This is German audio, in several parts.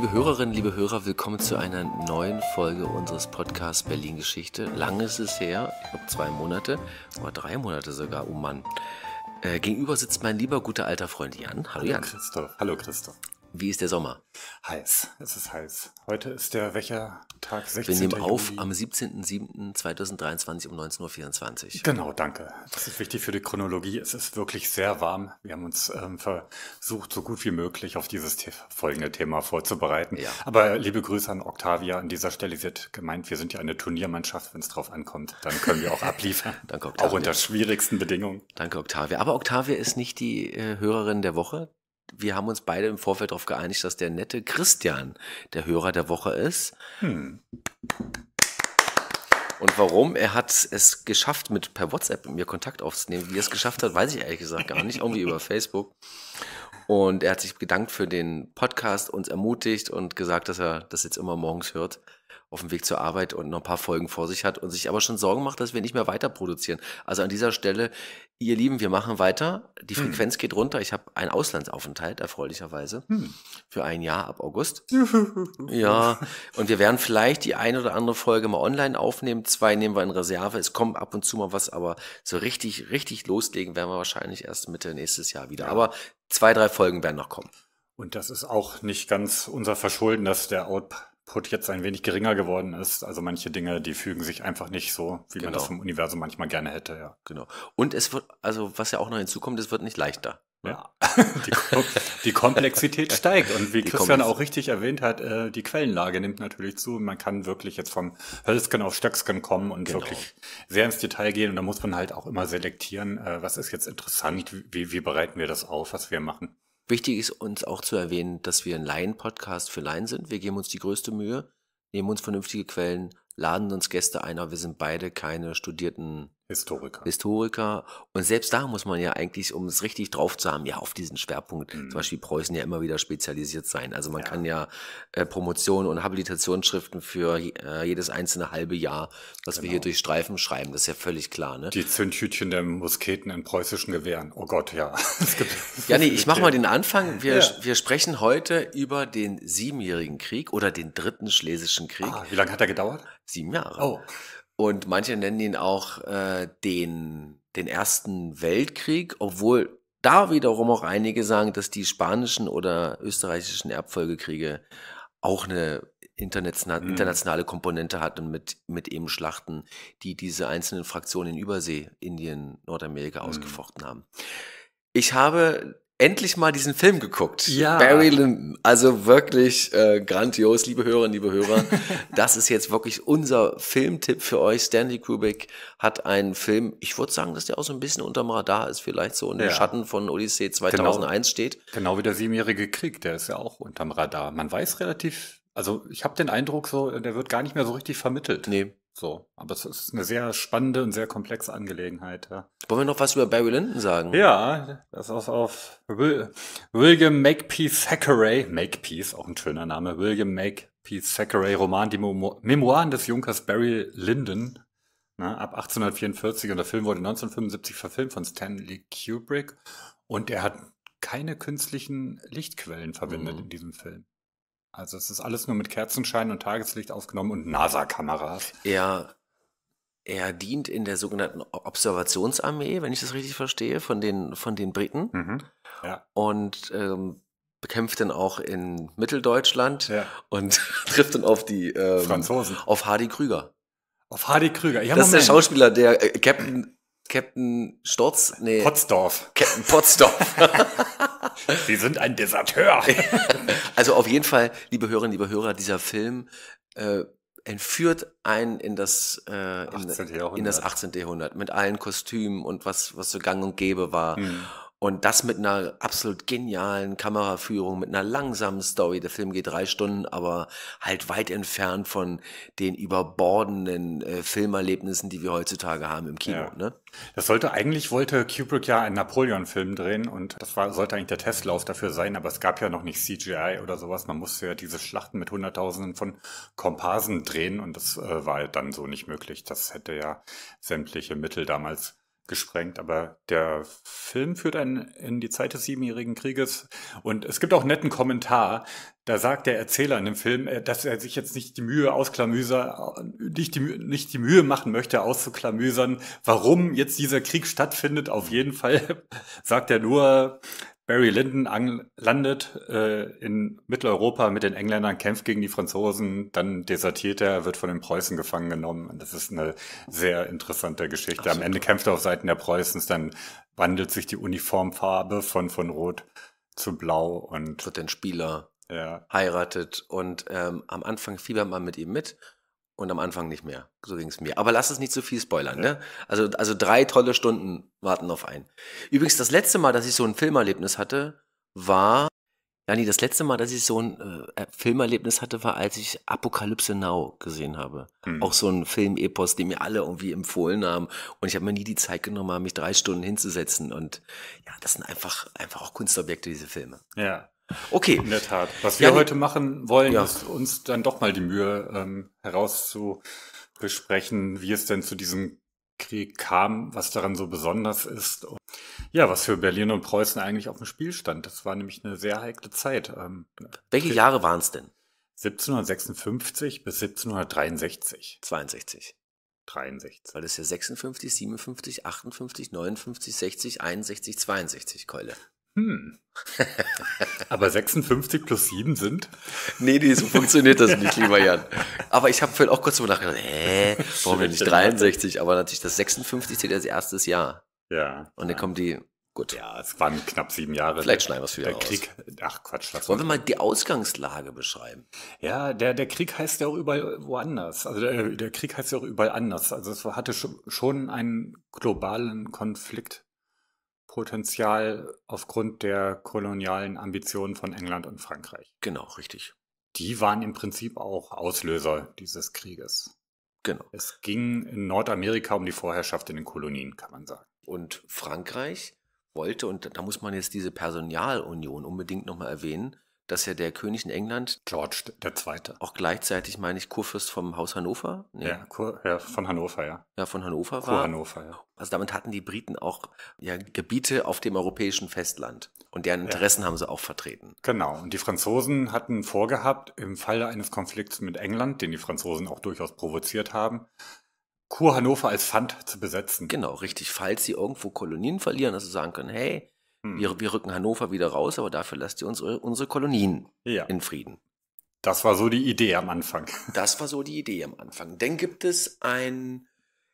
Liebe Hörerinnen, liebe Hörer, willkommen zu einer neuen Folge unseres Podcasts Berlin Geschichte. Lang ist es her, ich glaube zwei Monate oder drei Monate sogar, oh Mann. Äh, gegenüber sitzt mein lieber guter alter Freund Jan. Hallo Jan. Hallo Christoph. Hallo Christoph. Wie ist der Sommer? Heiß, es ist heiß. Heute ist der welcher Tag 16. Wir nehmen auf am 17.07.2023 um 19.24 Uhr. Genau, danke. Das ist wichtig für die Chronologie. Es ist wirklich sehr warm. Wir haben uns ähm, versucht, so gut wie möglich auf dieses folgende Thema vorzubereiten. Ja. Aber liebe Grüße an Octavia. An dieser Stelle wird gemeint, wir sind ja eine Turniermannschaft. Wenn es drauf ankommt, dann können wir auch abliefern. danke, Octavia. Auch unter schwierigsten Bedingungen. Danke, Octavia. Aber Octavia ist nicht die äh, Hörerin der Woche wir haben uns beide im Vorfeld darauf geeinigt, dass der nette Christian der Hörer der Woche ist. Hm. Und warum? Er hat es geschafft, mit per WhatsApp mit mir Kontakt aufzunehmen. Wie er es geschafft hat, weiß ich ehrlich gesagt gar nicht. Irgendwie über Facebook. Und er hat sich bedankt für den Podcast, uns ermutigt und gesagt, dass er das jetzt immer morgens hört auf dem Weg zur Arbeit und noch ein paar Folgen vor sich hat und sich aber schon Sorgen macht, dass wir nicht mehr weiter produzieren. Also an dieser Stelle, ihr Lieben, wir machen weiter. Die hm. Frequenz hm. geht runter. Ich habe einen Auslandsaufenthalt, erfreulicherweise, hm. für ein Jahr ab August. ja, und wir werden vielleicht die eine oder andere Folge mal online aufnehmen. Zwei nehmen wir in Reserve. Es kommt ab und zu mal was, aber so richtig, richtig loslegen werden wir wahrscheinlich erst Mitte nächstes Jahr wieder. Ja. Aber zwei, drei Folgen werden noch kommen. Und das ist auch nicht ganz unser Verschulden, dass der Out Output jetzt ein wenig geringer geworden ist. Also manche Dinge, die fügen sich einfach nicht so, wie genau. man das genau. vom Universum manchmal gerne hätte, ja. Genau. Und es wird, also was ja auch noch hinzukommt, es wird nicht leichter. Ne? Ja. die, Kom die, Komplexität steigt. Und wie die Christian auch richtig erwähnt hat, äh, die Quellenlage nimmt natürlich zu. Man kann wirklich jetzt vom Hölzken auf Stöcksken kommen und genau. wirklich sehr ins Detail gehen. Und da muss man halt auch immer selektieren, äh, was ist jetzt interessant, wie, wie bereiten wir das auf, was wir machen. Wichtig ist uns auch zu erwähnen, dass wir ein Laien-Podcast für Laien sind. Wir geben uns die größte Mühe, nehmen uns vernünftige Quellen, laden uns Gäste ein, aber wir sind beide keine studierten Historiker. Historiker. Und selbst da muss man ja eigentlich, um es richtig drauf zu haben, ja auf diesen Schwerpunkt, mhm. zum Beispiel Preußen ja immer wieder spezialisiert sein. Also man ja. kann ja äh, Promotionen und Habilitationsschriften für äh, jedes einzelne halbe Jahr, was genau. wir hier genau. durch Streifen schreiben. Das ist ja völlig klar. Ne? Die Zündhütchen der Musketen in preußischen Gewehren. Oh Gott, ja. ja, nee, ich mache mal den Anfang. Wir, ja. wir sprechen heute über den Siebenjährigen Krieg oder den Dritten Schlesischen Krieg. Ah, wie lange hat er gedauert? Sieben Jahre. Oh. Und manche nennen ihn auch äh, den, den Ersten Weltkrieg, obwohl da wiederum auch einige sagen, dass die spanischen oder österreichischen Erbfolgekriege auch eine internationale, mhm. internationale Komponente hatten mit, mit eben Schlachten, die diese einzelnen Fraktionen in Übersee, Indien, Nordamerika mhm. ausgefochten haben. Ich habe endlich mal diesen Film geguckt. Ja. Barry Lyndon. Also wirklich äh, grandios, liebe Hörerinnen, liebe Hörer. das ist jetzt wirklich unser Filmtipp für euch. Stanley Kubrick hat einen Film, ich würde sagen, dass der auch so ein bisschen unterm Radar ist, vielleicht so in ja. den Schatten von Odyssee 2001 genau, steht. Genau wie der siebenjährige Krieg, der ist ja auch unterm Radar. Man weiß relativ also ich habe den Eindruck, so der wird gar nicht mehr so richtig vermittelt. Nee. So, aber es ist eine sehr spannende und sehr komplexe Angelegenheit. Ja. Wollen wir noch was über Barry Lyndon sagen? Ja, das ist auf Will, William Makepeace Thackeray, Makepeace, auch ein schöner Name, William Makepeace Thackeray Roman, die Memo Memoiren des Junkers Barry Lyndon, ne, ab 1844 und der Film wurde 1975 verfilmt von Stanley Kubrick und er hat keine künstlichen Lichtquellen verwendet mhm. in diesem Film. Also es ist alles nur mit Kerzenschein und Tageslicht aufgenommen und NASA-Kameras. Er, er dient in der sogenannten Observationsarmee, wenn ich das richtig verstehe, von den, von den Briten. Mhm. Ja. Und ähm, bekämpft dann auch in Mitteldeutschland ja. und trifft dann auf die ähm, Franzosen. Auf Hardy Krüger. Auf Hardy Krüger. Ja, das Moment. ist der Schauspieler, der äh, Captain, Captain Storz, nee. Potzdorf. Captain Potzdorf. Sie sind ein Deserteur. also auf jeden Fall, liebe Hörerinnen, liebe Hörer, dieser Film äh, entführt einen in das, äh, in, in, das 18. Jahrhundert mit allen Kostümen und was, was so gang und gäbe war. Mhm. Und das mit einer absolut genialen Kameraführung, mit einer langsamen Story. Der Film geht drei Stunden, aber halt weit entfernt von den überbordenden äh, Filmerlebnissen, die wir heutzutage haben im Kino. Ja. Ne? Das sollte eigentlich, wollte Kubrick ja einen Napoleon-Film drehen und das war, sollte eigentlich der Testlauf dafür sein, aber es gab ja noch nicht CGI oder sowas. Man musste ja diese Schlachten mit Hunderttausenden von Komparsen drehen und das äh, war dann so nicht möglich. Das hätte ja sämtliche Mittel damals gesprengt, aber der Film führt einen in die Zeit des Siebenjährigen Krieges und es gibt auch einen netten Kommentar, da sagt der Erzähler in dem Film, äh, dass er sich jetzt nicht die Mühe ausklamüsern, äh, nicht die, nicht die Mühe machen möchte, auszuklamüsern, warum jetzt dieser Krieg stattfindet. Auf jeden Fall sagt er nur, Barry Lyndon landet äh, in Mitteleuropa mit den Engländern, kämpft gegen die Franzosen, dann desertiert er, wird von den Preußen gefangen genommen. Und das ist eine sehr interessante Geschichte. Absolut. Am Ende kämpft er auf Seiten der Preußens, dann wandelt sich die Uniformfarbe von, von Rot zu Blau und wird ein Spieler, ja. heiratet und ähm, am Anfang fiebert man mit ihm mit und am Anfang nicht mehr. So ging es mir. Aber lass es nicht zu viel spoilern. Ja. Ne? Also, also drei tolle Stunden warten auf einen. Übrigens, das letzte Mal, dass ich so ein Filmerlebnis hatte, war. Ja, nee, das letzte Mal, dass ich so ein äh, äh Filmerlebnis hatte, war, als ich Apokalypse Now gesehen habe. Hm. Auch so ein Filmepos, den mir alle irgendwie empfohlen haben. Und ich habe mir nie die Zeit genommen, mich drei Stunden hinzusetzen. Und ja, das sind einfach, einfach auch Kunstobjekte, diese Filme. Ja. Okay. In der Tat. Was wir ja, heute machen wollen, ja. ist uns dann doch mal die Mühe ähm, herauszubesprechen, wie es denn zu diesem Krieg kam, was daran so besonders ist. Und ja, was für Berlin und Preußen eigentlich auf dem Spiel stand. Das war nämlich eine sehr heikle Zeit. Ähm, Welche Jahre waren es denn? 1756 bis 1763. 62. 63. Weil das ist ja 56, 57, 58, 59, 60, 61, 62 Keule. Hm. Aber 56 plus 7 sind? Nee, nee, so funktioniert das nicht, lieber Jan. Aber ich habe vorhin auch kurz drüber nachgedacht, hä, warum denn nicht 63? Aber natürlich, das 56 zählt als erstes Jahr. Ja. Und dann kommen die, gut. Ja, es waren knapp sieben Jahre. Vielleicht schneiden wir es wieder der aus. ach Quatsch. Lass Wollen wir mal die Ausgangslage beschreiben? Ja, der, der Krieg heißt ja auch überall woanders. Also der, äh, der Krieg heißt ja auch überall anders. Also es hatte schon einen globalen Konflikt Potenzial aufgrund der kolonialen Ambitionen von England und Frankreich. Genau, richtig. Die waren im Prinzip auch Auslöser dieses Krieges. Genau. Es ging in Nordamerika um die Vorherrschaft in den Kolonien, kann man sagen. Und Frankreich wollte, und da muss man jetzt diese Personalunion unbedingt nochmal erwähnen, dass ja der König in England. George II. Auch gleichzeitig, meine ich, Kurfürst vom Haus Hannover? Nee. Ja, Kur, ja, von Hannover, ja. Ja, von Hannover Kur war. Hannover, ja. Also damit hatten die Briten auch ja, Gebiete auf dem europäischen Festland. Und deren Interessen ja. haben sie auch vertreten. Genau. Und die Franzosen hatten vorgehabt, im Falle eines Konflikts mit England, den die Franzosen auch durchaus provoziert haben, Kur Hannover als Pfand zu besetzen. Genau, richtig. Falls sie irgendwo Kolonien verlieren, dass sie sagen können, hey, hm. Wir, wir, rücken Hannover wieder raus, aber dafür lasst ihr unsere, unsere Kolonien ja. in Frieden. Das war so die Idee am Anfang. Das war so die Idee am Anfang. Dann gibt es ein,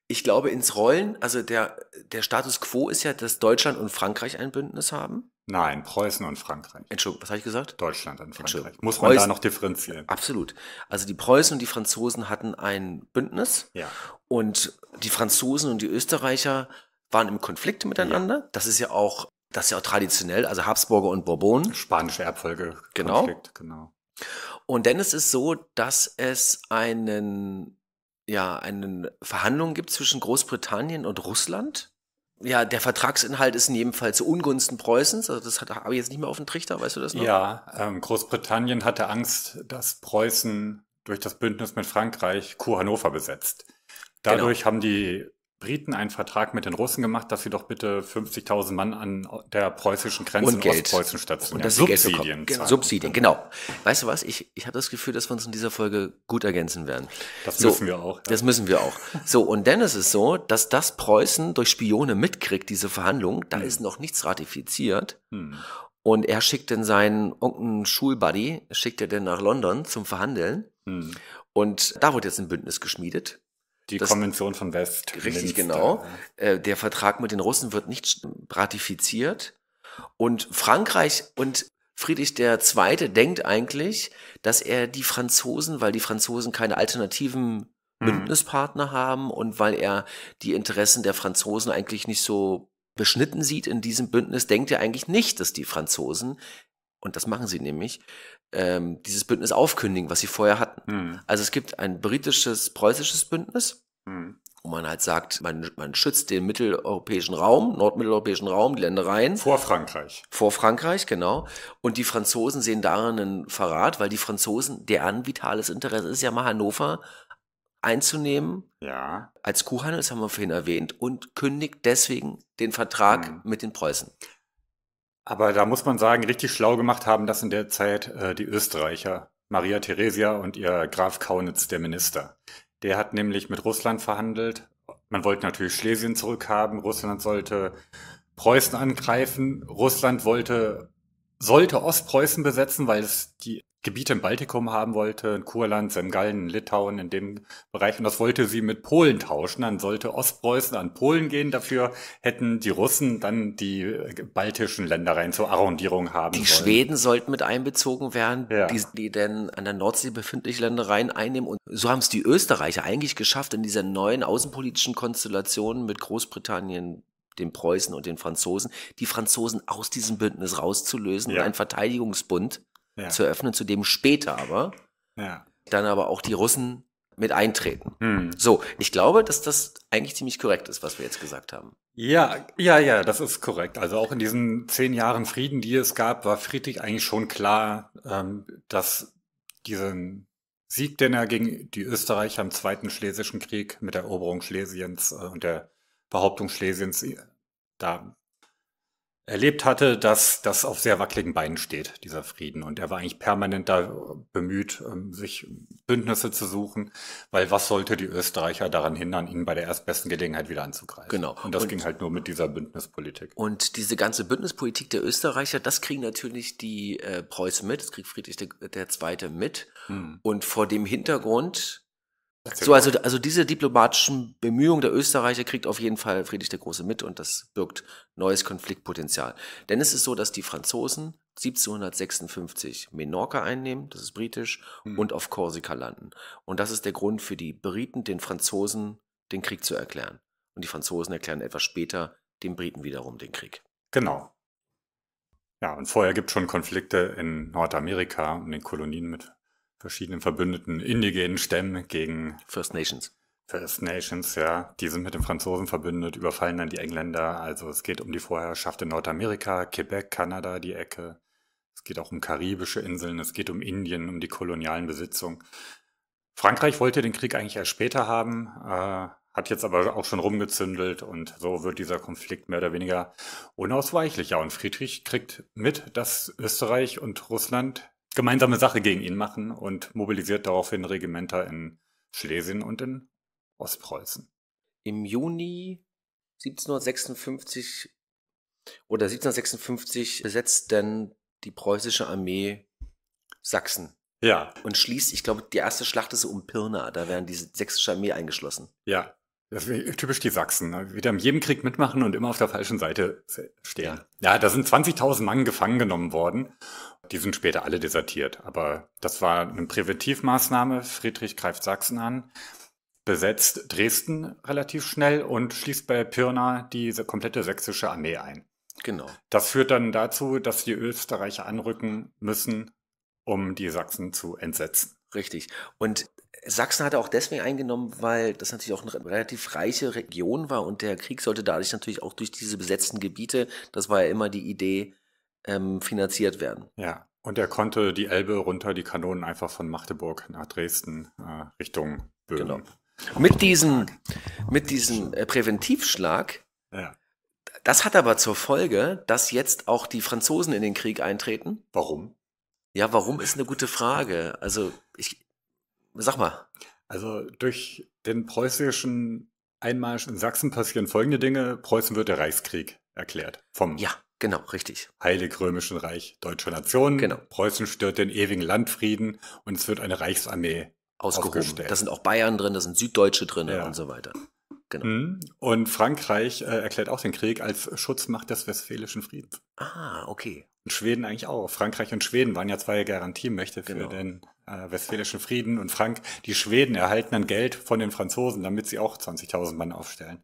ich glaube, ins Rollen, also der, der Status quo ist ja, dass Deutschland und Frankreich ein Bündnis haben. Nein, Preußen und Frankreich. Entschuldigung, was habe ich gesagt? Deutschland und Frankreich. Muss man da noch differenzieren? Absolut. Also die Preußen und die Franzosen hatten ein Bündnis. Ja. Und die Franzosen und die Österreicher waren im Konflikt miteinander. Ja. Das ist ja auch das ist ja auch traditionell, also Habsburger und Bourbon. Spanische Erbfolge. Genau. genau. Und denn es ist so, dass es einen, ja, einen Verhandlung gibt zwischen Großbritannien und Russland. Ja, der Vertragsinhalt ist in jedem Fall zu Ungunsten Preußens. Also das habe ich jetzt nicht mehr auf dem Trichter, weißt du das noch? Ja, ähm, Großbritannien hatte Angst, dass Preußen durch das Bündnis mit Frankreich Kur Hannover besetzt. Genau. Dadurch genau. haben die Briten einen Vertrag mit den Russen gemacht, dass sie doch bitte 50.000 Mann an der preußischen Grenze und in Geld. Ostpreußen stationieren. Und dass Subsidien. Geld genau, zahlen. Subsidien, genau. Weißt du was? Ich, ich habe das Gefühl, dass wir uns in dieser Folge gut ergänzen werden. Das so, müssen wir auch. Ja. Das müssen wir auch. So, und dann ist es so, dass das Preußen durch Spione mitkriegt, diese Verhandlung. Da hm. ist noch nichts ratifiziert. Hm. Und er schickt dann seinen irgendeinen Schulbuddy, schickt er dann nach London zum Verhandeln. Hm. Und da wird jetzt ein Bündnis geschmiedet die das, Konvention von West. Richtig, genau. Äh, der Vertrag mit den Russen wird nicht ratifiziert. Und Frankreich und Friedrich II. denkt eigentlich, dass er die Franzosen, weil die Franzosen keine alternativen mhm. Bündnispartner mhm. haben und weil er die Interessen der Franzosen eigentlich nicht so beschnitten sieht in diesem Bündnis, denkt er eigentlich nicht, dass die Franzosen, und das machen sie nämlich, ähm, dieses Bündnis aufkündigen, was sie vorher hatten. Mhm. Also es gibt ein britisches, preußisches Bündnis, mhm. wo man halt sagt, man, man schützt den mitteleuropäischen Raum, nordmitteleuropäischen Raum, die Ländereien. Vor Frankreich. Vor Frankreich, genau. Und die Franzosen sehen darin einen Verrat, weil die Franzosen, deren vitales Interesse ist ja mal Hannover einzunehmen ja. als Kuhhandel, das haben wir vorhin erwähnt, und kündigt deswegen den Vertrag mhm. mit den Preußen. Aber da muss man sagen, richtig schlau gemacht haben das in der Zeit äh, die Österreicher, Maria Theresia und ihr Graf Kaunitz, der Minister. Der hat nämlich mit Russland verhandelt. Man wollte natürlich Schlesien zurückhaben. Russland sollte Preußen angreifen. Russland wollte, sollte Ostpreußen besetzen, weil es die Gebiete im Baltikum haben wollte, in Kurland, Semgallen, Litauen, in dem Bereich. Und das wollte sie mit Polen tauschen. Dann sollte Ostpreußen an Polen gehen. Dafür hätten die Russen dann die äh, baltischen Ländereien zur Arrondierung haben Die wollen. Schweden sollten mit einbezogen werden, ja. die, die denn an der Nordsee befindliche Ländereien einnehmen. Und so haben es die Österreicher eigentlich geschafft, in dieser neuen außenpolitischen Konstellation mit Großbritannien, den Preußen und den Franzosen, die Franzosen aus diesem Bündnis rauszulösen ja. und einen Verteidigungsbund ja. zu eröffnen, zu dem später aber ja. dann aber auch die Russen mit eintreten. Hm. So, ich glaube, dass das eigentlich ziemlich korrekt ist, was wir jetzt gesagt haben. Ja, ja, ja, das ist korrekt. Also auch in diesen zehn Jahren Frieden, die es gab, war Friedrich eigentlich schon klar, ähm, dass diesen Sieg, den er gegen die Österreicher im Zweiten Schlesischen Krieg mit der Eroberung Schlesiens äh, und der Behauptung Schlesiens äh, da erlebt hatte, dass das auf sehr wackeligen Beinen steht, dieser Frieden. Und er war eigentlich permanent da äh, bemüht, ähm, sich Bündnisse zu suchen, weil was sollte die Österreicher daran hindern, ihn bei der erstbesten Gelegenheit wieder anzugreifen? Genau. Und das und, ging halt nur mit dieser Bündnispolitik. Und diese ganze Bündnispolitik der Österreicher, das kriegen natürlich die äh, Preußen mit, das kriegt Friedrich der, Zweite mit. Hm. Und vor dem Hintergrund so, also, also diese diplomatischen Bemühungen der Österreicher kriegt auf jeden Fall Friedrich der Große mit und das birgt neues Konfliktpotenzial. Denn es ist so, dass die Franzosen 1756 Menorca einnehmen, das ist britisch, hm. und auf Korsika landen. Und das ist der Grund für die Briten, den Franzosen den Krieg zu erklären. Und die Franzosen erklären etwas später den Briten wiederum den Krieg. Genau. Ja, und vorher gibt es schon Konflikte in Nordamerika und den Kolonien mit verschiedenen Verbündeten, indigenen Stämmen gegen First Nations. First Nations, ja. Die sind mit den Franzosen verbündet, überfallen dann die Engländer. Also es geht um die Vorherrschaft in Nordamerika, Quebec, Kanada, die Ecke. Es geht auch um karibische Inseln, es geht um Indien, um die kolonialen Besitzungen. Frankreich wollte den Krieg eigentlich erst später haben, äh, hat jetzt aber auch schon rumgezündelt und so wird dieser Konflikt mehr oder weniger unausweichlicher. Und Friedrich kriegt mit, dass Österreich und Russland gemeinsame Sache gegen ihn machen und mobilisiert daraufhin Regimenter in Schlesien und in Ostpreußen. Im Juni 1756 oder 1756 besetzt denn die preußische Armee Sachsen. Ja. Und schließt, ich glaube, die erste Schlacht ist um Pirna. Da werden diese sächsische Armee eingeschlossen. Ja. Das ist typisch die Sachsen. Ne? Wieder in jedem Krieg mitmachen und immer auf der falschen Seite stehen. Ja, da sind 20.000 Mann gefangen genommen worden. Die sind später alle desertiert. Aber das war eine Präventivmaßnahme. Friedrich greift Sachsen an, besetzt Dresden relativ schnell und schließt bei Pirna die komplette sächsische Armee ein. Genau. Das führt dann dazu, dass die Österreicher anrücken müssen, um die Sachsen zu entsetzen. Richtig. Und Sachsen hatte auch deswegen eingenommen, weil das natürlich auch eine relativ reiche Region war und der Krieg sollte dadurch natürlich auch durch diese besetzten Gebiete, das war ja immer die Idee, ähm, finanziert werden. Ja, und er konnte die Elbe runter, die Kanonen einfach von Magdeburg nach Dresden äh, Richtung Böhmen. Genau. Mit diesem, mit diesem äh, Präventivschlag, ja. das hat aber zur Folge, dass jetzt auch die Franzosen in den Krieg eintreten. Warum? Ja, warum ist eine gute Frage? Also, ich sag mal. Also, durch den preußischen Einmarsch in Sachsen passieren folgende Dinge. Preußen wird der Reichskrieg erklärt vom Ja, genau, richtig. Heilig Römischen Reich deutscher Nation. Genau. Preußen stört den ewigen Landfrieden und es wird eine Reichsarmee ausgehoben. Da sind auch Bayern drin, da sind Süddeutsche drin ja. und so weiter. Genau. Mhm. Und Frankreich äh, erklärt auch den Krieg als Schutzmacht des westfälischen Friedens. Ah, okay. Und Schweden eigentlich auch. Frankreich und Schweden waren ja zwei Garantiemächte für genau. den äh, westfälischen Frieden. Und Frank, die Schweden erhalten dann Geld von den Franzosen, damit sie auch 20.000 Mann aufstellen.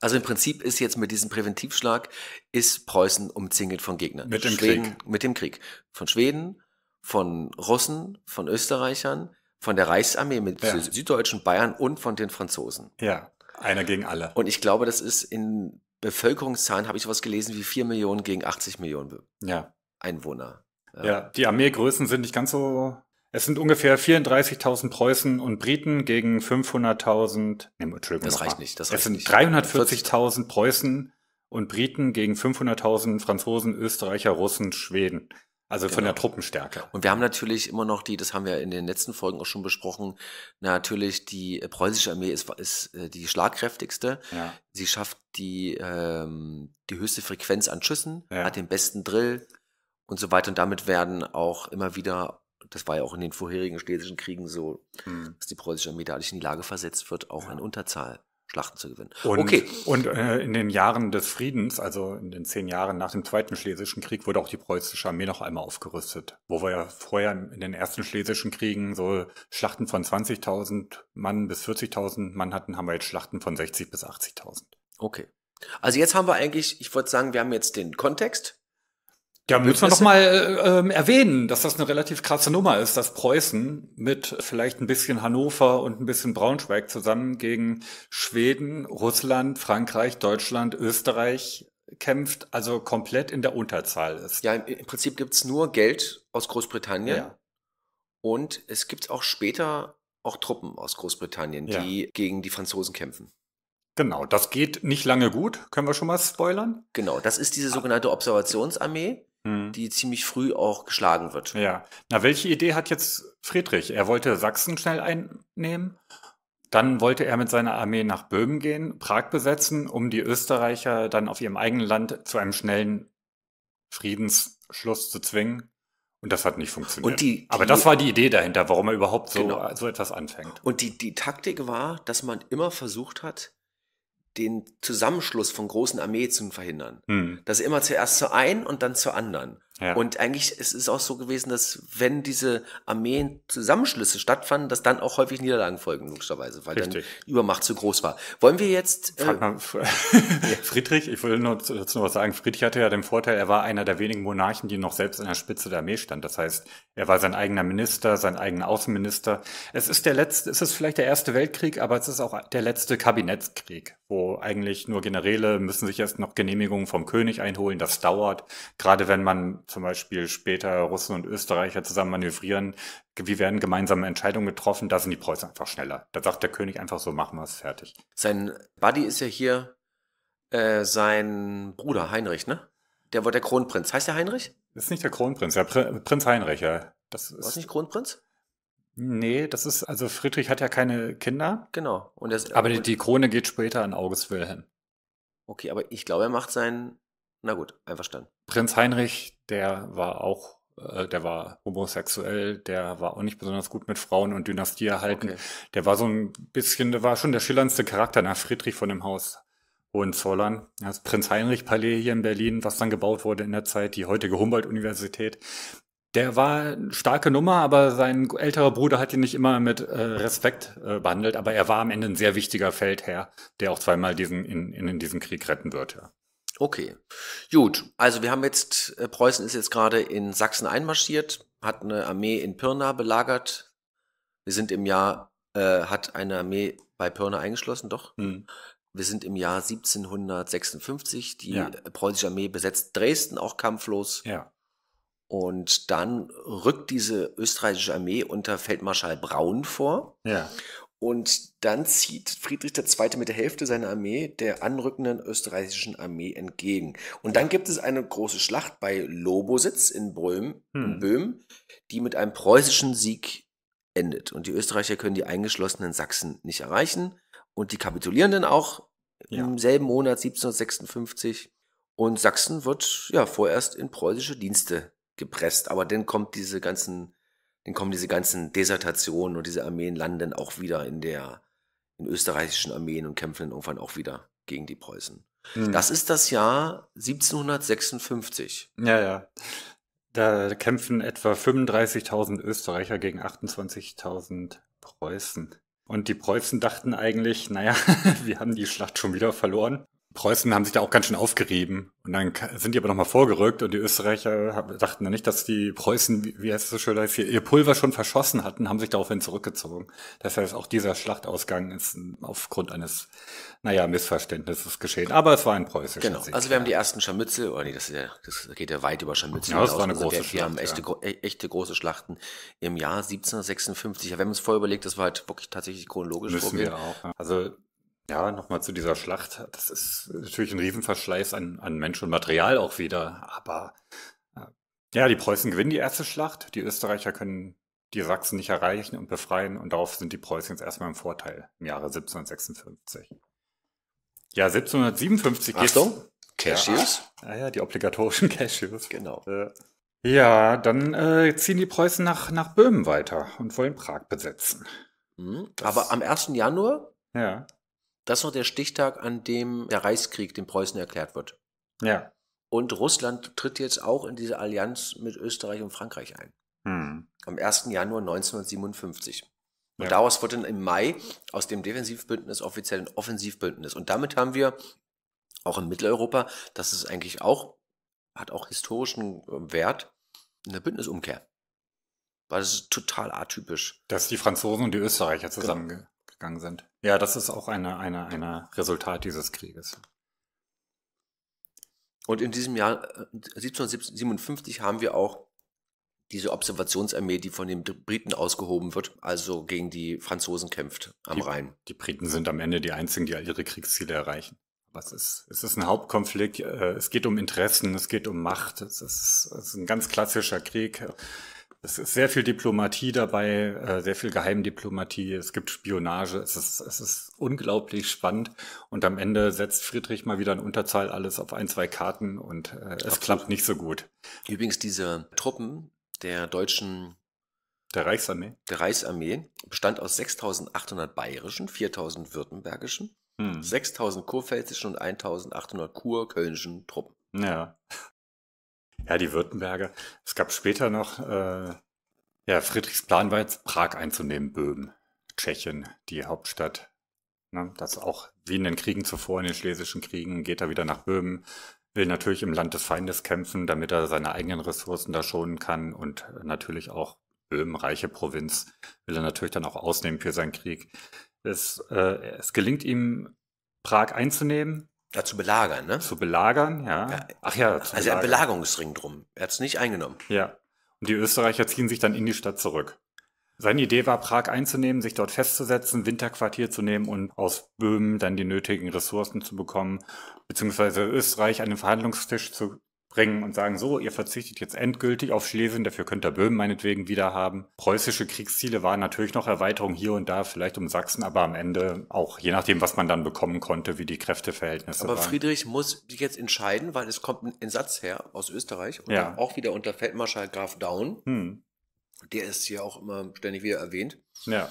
Also im Prinzip ist jetzt mit diesem Präventivschlag ist Preußen umzingelt von Gegnern. Mit dem Schweden, Krieg. Mit dem Krieg. Von Schweden, von Russen, von Österreichern, von der Reichsarmee mit ja. Süddeutschen Bayern und von den Franzosen. Ja. Einer gegen alle. Und ich glaube, das ist in Bevölkerungszahlen, habe ich sowas gelesen, wie 4 Millionen gegen 80 Millionen ja. Einwohner. Ja. ja, die Armeegrößen sind nicht ganz so. Es sind ungefähr 34.000 Preußen und Briten gegen 500.000. Nee, Entschuldigung. Das reicht mal. nicht. Das reicht es sind 340.000 Preußen und Briten gegen 500.000 Franzosen, Österreicher, Russen, Schweden. Also von der genau. Truppenstärke. Und wir haben natürlich immer noch die, das haben wir in den letzten Folgen auch schon besprochen, natürlich die äh, preußische Armee ist, ist äh, die schlagkräftigste. Ja. Sie schafft die, ähm, die höchste Frequenz an Schüssen, ja. hat den besten Drill und so weiter. Und damit werden auch immer wieder, das war ja auch in den vorherigen städtischen Kriegen so, mhm. dass die preußische Armee dadurch in die Lage versetzt wird, auch ja. in Unterzahl. Schlachten zu gewinnen. Und, okay. und äh, in den Jahren des Friedens, also in den zehn Jahren nach dem Zweiten Schlesischen Krieg, wurde auch die preußische Armee noch einmal aufgerüstet, wo wir ja vorher in den ersten Schlesischen Kriegen so Schlachten von 20.000 Mann bis 40.000 Mann hatten, haben wir jetzt Schlachten von 60 bis 80.000. Okay. Also jetzt haben wir eigentlich, ich würde sagen, wir haben jetzt den Kontext, ja, müssen wir nochmal mal äh, ähm, erwähnen, dass das eine relativ krasse Nummer ist, dass Preußen mit vielleicht ein bisschen Hannover und ein bisschen Braunschweig zusammen gegen Schweden, Russland, Frankreich, Deutschland, Österreich kämpft, also komplett in der Unterzahl ist. Ja, im Prinzip gibt es nur Geld aus Großbritannien ja. und es gibt auch später auch Truppen aus Großbritannien, ja. die gegen die Franzosen kämpfen. Genau, das geht nicht lange gut, können wir schon mal spoilern. Genau, das ist diese ah. sogenannte Observationsarmee. Mhm. die ziemlich früh auch geschlagen wird. Ja. Na, welche Idee hat jetzt Friedrich? Er wollte Sachsen schnell einnehmen. Dann wollte er mit seiner Armee nach Böhmen gehen, Prag besetzen, um die Österreicher dann auf ihrem eigenen Land zu einem schnellen Friedensschluss zu zwingen. Und das hat nicht funktioniert. Die, die, Aber das war die Idee dahinter, warum er überhaupt so, genau. so etwas anfängt. Und die, die Taktik war, dass man immer versucht hat, den Zusammenschluss von großen Armeen zu verhindern. Hm. Dass immer zuerst zu einen und dann zu anderen. Ja. Und eigentlich es ist es auch so gewesen, dass wenn diese Armeen-Zusammenschlüsse stattfanden, dass dann auch häufig Niederlagen folgen, logischerweise, weil Richtig. dann Übermacht zu groß war. Wollen wir jetzt... Äh, Friedrich, ich will nur dazu noch was sagen, Friedrich hatte ja den Vorteil, er war einer der wenigen Monarchen, die noch selbst an der Spitze der Armee stand. Das heißt, er war sein eigener Minister, sein eigener Außenminister. Es ist der letzte, es ist vielleicht der Erste Weltkrieg, aber es ist auch der letzte Kabinettskrieg, wo eigentlich nur Generäle müssen sich erst noch Genehmigungen vom König einholen. Das dauert, gerade wenn man zum Beispiel später Russen und Österreicher zusammen manövrieren, wie werden gemeinsame Entscheidungen getroffen, da sind die Preußen einfach schneller. Da sagt der König einfach so, machen wir es fertig. Sein Buddy ist ja hier äh, sein Bruder Heinrich, ne? Der war der Kronprinz. Heißt der Heinrich? Das ist nicht der Kronprinz, der Pr Prinz Heinrich, ja. Das ist War's nicht Kronprinz? Nee, das ist, also Friedrich hat ja keine Kinder. Genau. Und das, aber die, die Krone geht später an August Wilhelm. Okay, aber ich glaube, er macht seinen, na gut, einverstanden. Prinz Heinrich der war auch, äh, der war homosexuell, der war auch nicht besonders gut mit Frauen und Dynastie erhalten. Okay. Der war so ein bisschen, der war schon der schillerndste Charakter nach ne? Friedrich von dem Haus Hohenzollern. Das Prinz-Heinrich-Palais hier in Berlin, was dann gebaut wurde in der Zeit, die heutige Humboldt-Universität. Der war eine starke Nummer, aber sein älterer Bruder hat ihn nicht immer mit äh, Respekt äh, behandelt. Aber er war am Ende ein sehr wichtiger Feldherr, der auch zweimal diesen in, in, in diesen Krieg retten wird. Ja. Okay, gut. Also wir haben jetzt, äh, Preußen ist jetzt gerade in Sachsen einmarschiert, hat eine Armee in Pirna belagert. Wir sind im Jahr, äh, hat eine Armee bei Pirna eingeschlossen, doch. Hm. Wir sind im Jahr 1756. Die ja. preußische Armee besetzt Dresden auch kampflos. Ja. Und dann rückt diese österreichische Armee unter Feldmarschall Braun vor. Ja. Und dann zieht Friedrich II. mit der Hälfte seiner Armee der anrückenden österreichischen Armee entgegen. Und dann gibt es eine große Schlacht bei Lobositz in, Böhm, hm. in Böhmen, die mit einem preußischen Sieg endet. Und die Österreicher können die eingeschlossenen Sachsen nicht erreichen. Und die kapitulieren dann auch ja. im selben Monat 1756. Und Sachsen wird ja vorerst in preußische Dienste gepresst. Aber dann kommt diese ganzen dann kommen diese ganzen Desertationen und diese Armeen landen auch wieder in der in österreichischen Armeen und kämpfen dann irgendwann auch wieder gegen die Preußen. Hm. Das ist das Jahr 1756. Ja, ja. Da kämpfen etwa 35.000 Österreicher gegen 28.000 Preußen. Und die Preußen dachten eigentlich, naja, wir haben die Schlacht schon wieder verloren Preußen haben sich da auch ganz schön aufgerieben. Und dann sind die aber nochmal vorgerückt und die Österreicher dachten dann nicht, dass die Preußen, wie heißt es so schön, ihr Pulver schon verschossen hatten, haben sich daraufhin zurückgezogen. Das heißt, auch dieser Schlachtausgang ist aufgrund eines, naja, Missverständnisses geschehen. Aber es war ein preußischer Genau. Sieg. Also wir haben die ersten Scharmützel, oder nee, das, ja, das geht ja weit über Scharmützel ja, das hinaus. War eine also große wir, Schlacht, wir haben echte, ja. E-, echte große Schlachten im Jahr 1756. Ja, wenn man uns vorher überlegt, das war halt wirklich tatsächlich chronologisch. Müssen vorgehen. wir auch. Ja. Also ja, nochmal zu dieser Schlacht. Das ist natürlich ein Riesenverschleiß an, an Mensch und Material auch wieder. Aber äh, ja, die Preußen gewinnen die erste Schlacht. Die Österreicher können die Sachsen nicht erreichen und befreien. Und darauf sind die Preußen jetzt erstmal im Vorteil im Jahre 1756. Ja, 1757 geht's. Achtung, Cashews. Ja, ah ja, die obligatorischen Cashews. Genau. Äh, ja, dann äh, ziehen die Preußen nach, nach Böhmen weiter und wollen Prag besetzen. Mhm, aber am 1. Januar ja. Das ist noch der Stichtag, an dem der Reichskrieg den Preußen erklärt wird. Ja. Und Russland tritt jetzt auch in diese Allianz mit Österreich und Frankreich ein. Hm. Am 1. Januar 1957. Und ja. daraus wurde dann im Mai aus dem Defensivbündnis offiziell ein Offensivbündnis. Und damit haben wir auch in Mitteleuropa, das ist eigentlich auch, hat auch historischen ähm, Wert, eine Bündnisumkehr. Weil das ist total atypisch. Dass die Franzosen und die Österreicher zusammen gegangen sind. Ja, das ist auch ein eine, eine Resultat dieses Krieges. Und in diesem Jahr 1757 äh, haben wir auch diese Observationsarmee, die von den Briten ausgehoben wird, also gegen die Franzosen kämpft am die, Rhein. Die Briten sind am Ende die einzigen, die ihre Kriegsziele erreichen. Aber es ist, es ist ein Hauptkonflikt, äh, es geht um Interessen, es geht um Macht, es ist, es ist ein ganz klassischer Krieg. Es ist sehr viel Diplomatie dabei, äh, sehr viel Geheimdiplomatie, es gibt Spionage, es ist, es ist unglaublich spannend und am Ende setzt Friedrich mal wieder in Unterzahl alles auf ein, zwei Karten und äh, es Absolut. klappt nicht so gut. Übrigens, diese Truppen der deutschen der Reichsarmee. Der Reichsarmee bestand aus 6.800 bayerischen, 4.000 württembergischen, hm. 6.000 kurpfälzischen und 1.800 kurkölnischen Truppen. Ja. Ja, die Württemberger. Es gab später noch, äh, ja, Friedrichs Plan war jetzt Prag einzunehmen, Böhmen, Tschechien, die Hauptstadt. Ne? Das auch wie in den Kriegen zuvor, in den Schlesischen Kriegen, geht er wieder nach Böhmen, will natürlich im Land des Feindes kämpfen, damit er seine eigenen Ressourcen da schonen kann und natürlich auch Böhmen, reiche Provinz, will er natürlich dann auch ausnehmen für seinen Krieg. Es, äh, es gelingt ihm, Prag einzunehmen, ja, zu belagern, ne? Zu belagern, ja. ja Ach ja. also belagern. ein Belagerungsring drum. Er hat es nicht eingenommen. Ja. Und die Österreicher ziehen sich dann in die Stadt zurück. Seine Idee war, Prag einzunehmen, sich dort festzusetzen, Winterquartier zu nehmen und aus Böhmen dann die nötigen Ressourcen zu bekommen, beziehungsweise Österreich an den Verhandlungstisch zu bringen und sagen, so, ihr verzichtet jetzt endgültig auf Schlesien, dafür könnt ihr Böhmen meinetwegen wieder haben. Preußische Kriegsziele waren natürlich noch Erweiterung hier und da, vielleicht um Sachsen, aber am Ende auch, je nachdem, was man dann bekommen konnte, wie die Kräfteverhältnisse aber waren. Aber Friedrich muss sich jetzt entscheiden, weil es kommt ein Satz her aus Österreich und ja. auch wieder unter Feldmarschall Graf Daun. Hm. Der ist hier auch immer ständig wieder erwähnt. Ja.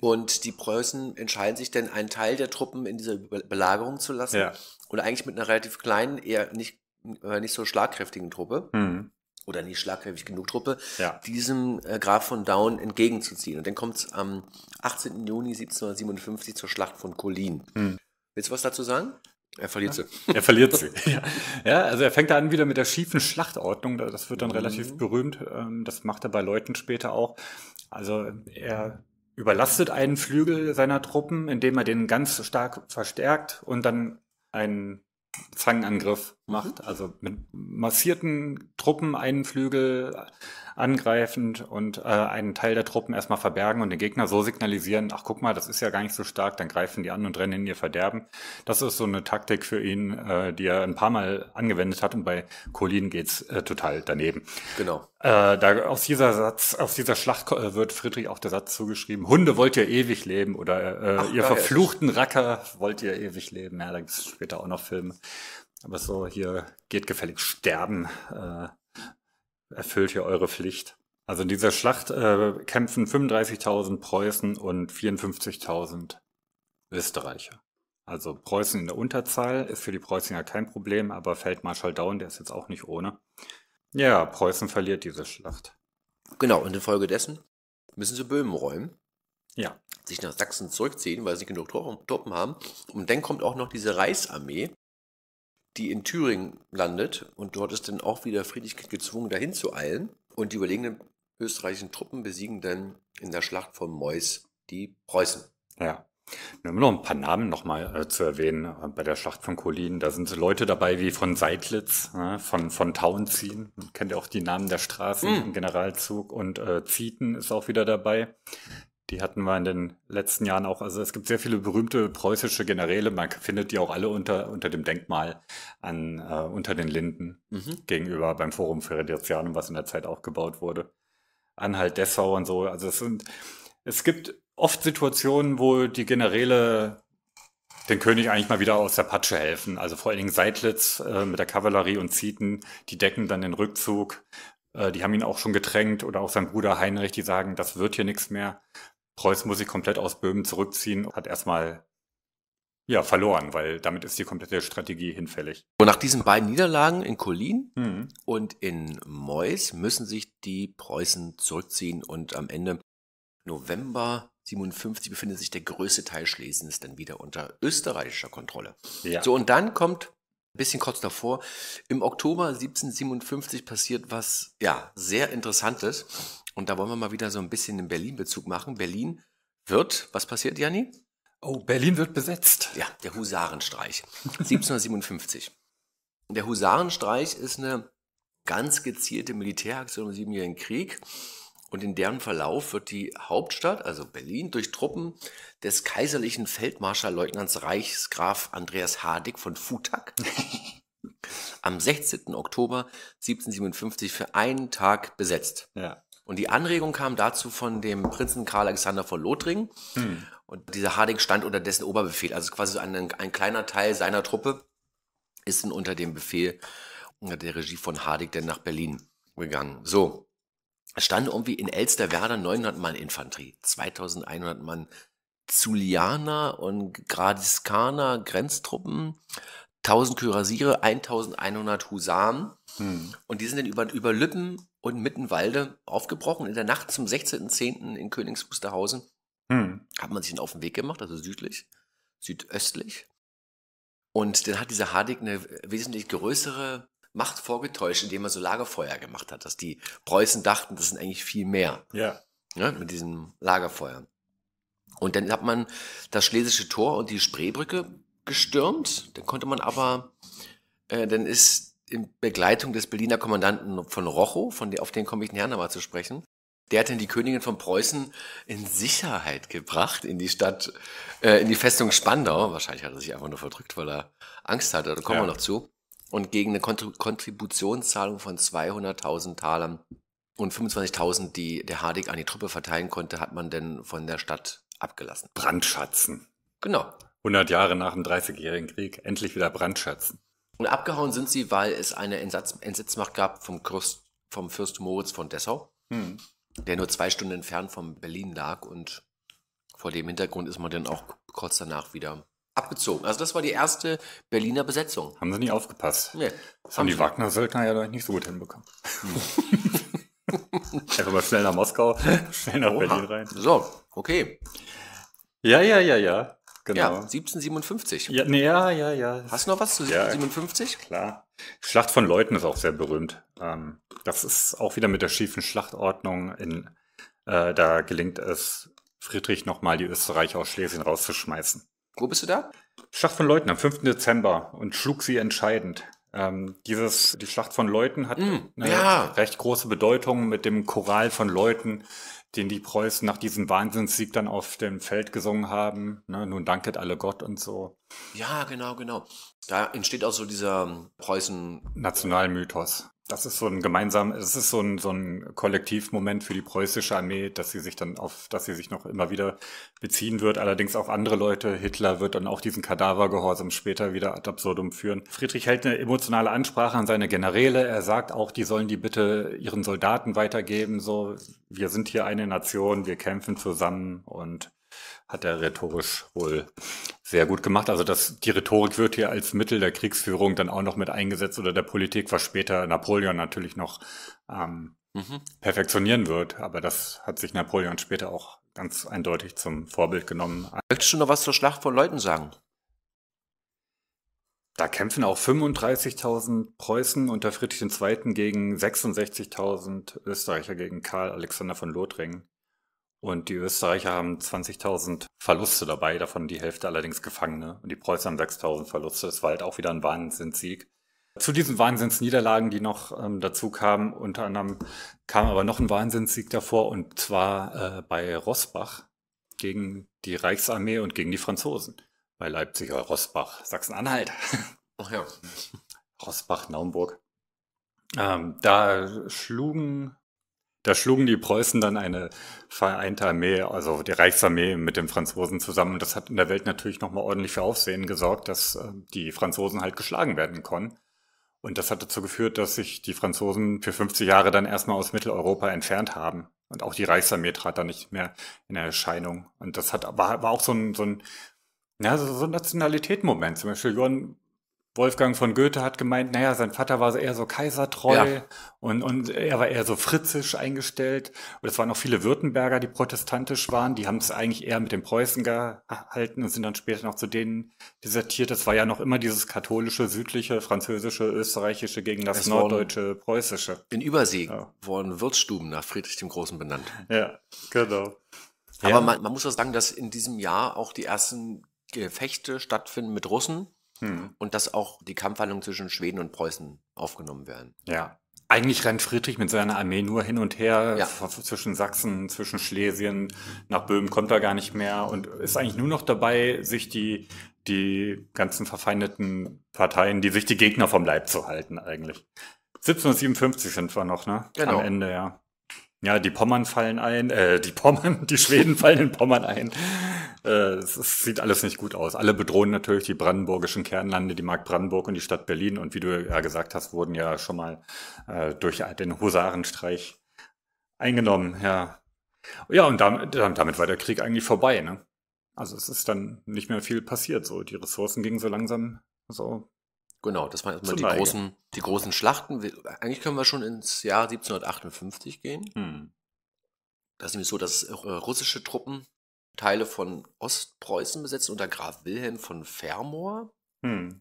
Und die Preußen entscheiden sich denn, einen Teil der Truppen in dieser Belagerung zu lassen. Ja. Und eigentlich mit einer relativ kleinen, eher nicht äh, nicht so schlagkräftigen Truppe mhm. oder nicht schlagkräftig genug Truppe, ja. diesem äh, Graf von Down entgegenzuziehen. Und dann kommt es am 18. Juni 1757 zur Schlacht von Kolin. Mhm. Willst du was dazu sagen? Er verliert sie. er verliert sie. ja. ja, also er fängt da an wieder mit der schiefen Schlachtordnung. Das wird dann mhm. relativ berühmt. Ähm, das macht er bei Leuten später auch. Also er überlastet einen Flügel seiner Truppen, indem er den ganz stark verstärkt und dann einen Zangenangriff macht. Mhm. Also mit massierten Truppen, einen Flügel, angreifend und äh, einen Teil der Truppen erstmal verbergen und den Gegner so signalisieren, ach guck mal, das ist ja gar nicht so stark, dann greifen die an und rennen in ihr Verderben. Das ist so eine Taktik für ihn, äh, die er ein paar Mal angewendet hat und bei Colin geht's äh, total daneben. Genau. Äh, da aus dieser Satz, aus dieser Schlacht äh, wird Friedrich auch der Satz zugeschrieben: Hunde wollt ihr ewig leben oder äh, äh Ach, ihr verfluchten ist. Racker wollt ihr ewig leben. Ja, da gibt's später auch noch Filme. Aber so hier geht gefällig sterben. Äh, erfüllt ihr eure Pflicht. Also in dieser Schlacht äh, kämpfen 35.000 Preußen und 54.000 Österreicher. Also Preußen in der Unterzahl ist für die Preußen ja kein Problem, aber Feldmarschall Daun, der ist jetzt auch nicht ohne. Ja, Preußen verliert diese Schlacht. Genau, und infolgedessen müssen sie Böhmen räumen. Ja. Sich nach Sachsen zurückziehen, weil sie genug Truppen haben. Und dann kommt auch noch diese Reichsarmee, die in Thüringen landet. Und dort ist dann auch wieder Friedrich gezwungen, dahin zu eilen. Und die überlegenen österreichischen Truppen besiegen dann in der Schlacht von Meus die Preußen. Ja. Nur noch ein paar Namen nochmal äh, zu erwähnen. Äh, bei der Schlacht von Kolin, da sind so Leute dabei wie von Seidlitz, äh, ne, von, von Tauenziehen. Man kennt ja auch die Namen der Straßen mm. im Generalzug. Und äh, Zieten ist auch wieder dabei. Die hatten wir in den letzten Jahren auch. Also es gibt sehr viele berühmte preußische Generäle. Man findet die auch alle unter, unter dem Denkmal an, äh, unter den Linden mhm. gegenüber beim Forum für Feredizianum, was in der Zeit auch gebaut wurde. Anhalt, Dessau und so. Also es sind, es gibt oft Situationen, wo die Generäle den König eigentlich mal wieder aus der Patsche helfen. Also vor allen Dingen Seidlitz äh, mit der Kavallerie und Zieten, die decken dann den Rückzug. Äh, die haben ihn auch schon getränkt oder auch sein Bruder Heinrich, die sagen, das wird hier nichts mehr. Preußen muss sich komplett aus Böhmen zurückziehen, hat erstmal ja, verloren, weil damit ist die komplette Strategie hinfällig. Und nach diesen beiden Niederlagen in Kolin mhm. und in Meus müssen sich die Preußen zurückziehen und am Ende November 57 befindet sich der größte Teil Schlesiens dann wieder unter österreichischer Kontrolle. Ja. So, und dann kommt ein bisschen kurz davor, im Oktober 1757 passiert was, ja, sehr Interessantes. Und da wollen wir mal wieder so ein bisschen den Berlin-Bezug machen. Berlin wird, was passiert, Janni? Oh, Berlin wird besetzt. Ja, der Husarenstreich. 1757. Der Husarenstreich ist eine ganz gezielte Militäraktion im Siebenjährigen Krieg. Und in deren Verlauf wird die Hauptstadt, also Berlin, durch Truppen des kaiserlichen Feldmarschallleutnants Reichsgraf Andreas Hardig von Futak am 16. Oktober 1757 für einen Tag besetzt. Ja. Und die Anregung kam dazu von dem Prinzen Karl Alexander von Lothringen. Hm. Und dieser Harding stand unter dessen Oberbefehl. Also quasi ein, ein kleiner Teil seiner Truppe ist nun unter dem Befehl unter der Regie von Harding denn nach Berlin gegangen. So. Es stand irgendwie in Elsterwerda 900 Mann Infanterie, 2100 Mann Zulianer und Gradiskaner Grenztruppen 1000 Kürassiere, 1100 Husaren. Hm. Und die sind dann über, über Lübben und Mittenwalde aufgebrochen. In der Nacht zum 16.10. in Königs Wusterhausen hm. hat man sich dann auf den Weg gemacht, also südlich, südöstlich. Und dann hat dieser Hardik eine wesentlich größere Macht vorgetäuscht, indem er so Lagerfeuer gemacht hat, dass die Preußen dachten, das sind eigentlich viel mehr. Ja. Ne, mit diesem Lagerfeuer. Und dann hat man das Schlesische Tor und die Spreebrücke gestürmt. Dann konnte man aber, äh, dann ist in Begleitung des Berliner Kommandanten von Rochow, von der, auf den komme ich nachher nochmal zu sprechen, der hat dann die Königin von Preußen in Sicherheit gebracht in die Stadt, äh, in die Festung Spandau. Wahrscheinlich hat er sich einfach nur verdrückt, weil er Angst hatte. Da kommen ja. wir noch zu. Und gegen eine Kont Kontributionszahlung von 200.000 Talern und 25.000, die der Hardik an die Truppe verteilen konnte, hat man denn von der Stadt abgelassen. Brandschatzen. Genau. 100 Jahre nach dem Dreißigjährigen Krieg endlich wieder brandschätzen. Und abgehauen sind sie, weil es eine Entsatz Entsetzmacht gab vom, Christ, vom Fürst Moritz von Dessau, hm. der nur zwei Stunden entfernt von Berlin lag. Und vor dem Hintergrund ist man dann auch kurz danach wieder abgezogen. Also das war die erste Berliner Besetzung. Haben sie nicht aufgepasst. Nee, das haben, die Wagner-Söldner ja nicht so gut hinbekommen. Hm. Einfach mal schnell nach Moskau, schnell nach Oha. Berlin rein. So, okay. Ja, ja, ja, ja genau. Ja, 1757. Ja, nee, ja, ja, ja. Hast du noch was zu 1757? Ja, klar. Schlacht von Leuten ist auch sehr berühmt. Ähm, das ist auch wieder mit der schiefen Schlachtordnung. In, äh, da gelingt es Friedrich nochmal die Österreicher aus Schlesien rauszuschmeißen. Wo bist du da? Schlacht von Leuten am 5. Dezember und schlug sie entscheidend. Ähm, dieses, die Schlacht von Leuten hat mm, eine ja. recht große Bedeutung mit dem Choral von Leuten, den die Preußen nach diesem Wahnsinnssieg dann auf dem Feld gesungen haben. Ne? Nun danket alle Gott und so. Ja, genau, genau. Da entsteht auch so dieser ähm, Preußen. Nationalmythos. Das ist so ein gemeinsam, das ist so ein, so ein Kollektivmoment für die preußische Armee, dass sie sich dann auf, dass sie sich noch immer wieder beziehen wird. Allerdings auch andere Leute. Hitler wird dann auch diesen Kadavergehorsam später wieder ad absurdum führen. Friedrich hält eine emotionale Ansprache an seine Generäle. Er sagt auch, die sollen die bitte ihren Soldaten weitergeben. So, wir sind hier eine Nation, wir kämpfen zusammen und hat er rhetorisch wohl sehr gut gemacht. Also das, die Rhetorik wird hier als Mittel der Kriegsführung dann auch noch mit eingesetzt oder der Politik, was später Napoleon natürlich noch ähm, mhm. perfektionieren wird. Aber das hat sich Napoleon später auch ganz eindeutig zum Vorbild genommen. Möchtest du noch was zur Schlacht von Leuten sagen? Da kämpfen auch 35.000 Preußen unter Friedrich II. gegen 66.000 Österreicher, gegen Karl Alexander von Lothringen. Und die Österreicher haben 20.000 Verluste dabei, davon die Hälfte allerdings Gefangene. Und die Preußen haben 6.000 Verluste. Es war halt auch wieder ein Wahnsinnssieg. Zu diesen Wahnsinnsniederlagen, die noch ähm, dazu kamen, unter anderem kam aber noch ein Wahnsinnssieg davor, und zwar äh, bei Rossbach gegen die Reichsarmee und gegen die Franzosen. Bei Leipziger Rossbach, Sachsen-Anhalt. Ach ja. Rossbach, Naumburg. Ähm, da schlugen da schlugen die Preußen dann eine vereinte Armee, also die Reichsarmee mit den Franzosen zusammen. Und das hat in der Welt natürlich nochmal ordentlich für Aufsehen gesorgt, dass äh, die Franzosen halt geschlagen werden konnten. Und das hat dazu geführt, dass sich die Franzosen für 50 Jahre dann erstmal aus Mitteleuropa entfernt haben. Und auch die Reichsarmee trat dann nicht mehr in Erscheinung. Und das hat, war, war auch so ein, so ein, ja, so ein Nationalitätenmoment. Zum Beispiel Johann Wolfgang von Goethe hat gemeint, naja, sein Vater war eher so kaisertreu ja. und, und er war eher so fritzisch eingestellt. Und es waren auch viele Württemberger, die protestantisch waren. Die haben es eigentlich eher mit den Preußen gehalten und sind dann später noch zu denen desertiert. Es war ja noch immer dieses katholische, südliche, französische, österreichische gegen das es norddeutsche, preußische. In Übersee ja. wurden Wirtsstuben nach Friedrich dem Großen benannt. Ja, genau. Aber ja. Man, man muss auch sagen, dass in diesem Jahr auch die ersten Gefechte stattfinden mit Russen hm. und dass auch die Kampfhandlungen zwischen Schweden und Preußen aufgenommen werden. Ja. Eigentlich rennt Friedrich mit seiner Armee nur hin und her ja. zwischen Sachsen, zwischen Schlesien, nach Böhmen kommt er gar nicht mehr und ist eigentlich nur noch dabei, sich die, die ganzen verfeindeten Parteien, die sich die Gegner vom Leib zu halten eigentlich. 1757 sind wir noch, ne? Genau. Am Ende, ja. Ja, die Pommern fallen ein, äh, die Pommern, die Schweden fallen in Pommern ein. Äh, es, es sieht alles nicht gut aus. Alle bedrohen natürlich die brandenburgischen Kernlande, die Mark Brandenburg und die Stadt Berlin. Und wie du ja gesagt hast, wurden ja schon mal äh, durch den Husarenstreich eingenommen. Ja, ja und damit, damit war der Krieg eigentlich vorbei. Ne? Also es ist dann nicht mehr viel passiert. So die Ressourcen gingen so langsam so Genau, das waren erstmal die großen, die großen Schlachten. Eigentlich können wir schon ins Jahr 1758 gehen. Hm. Das ist nämlich so, dass äh, russische Truppen Teile von Ostpreußen besetzen unter Graf Wilhelm von Fermor. Hm.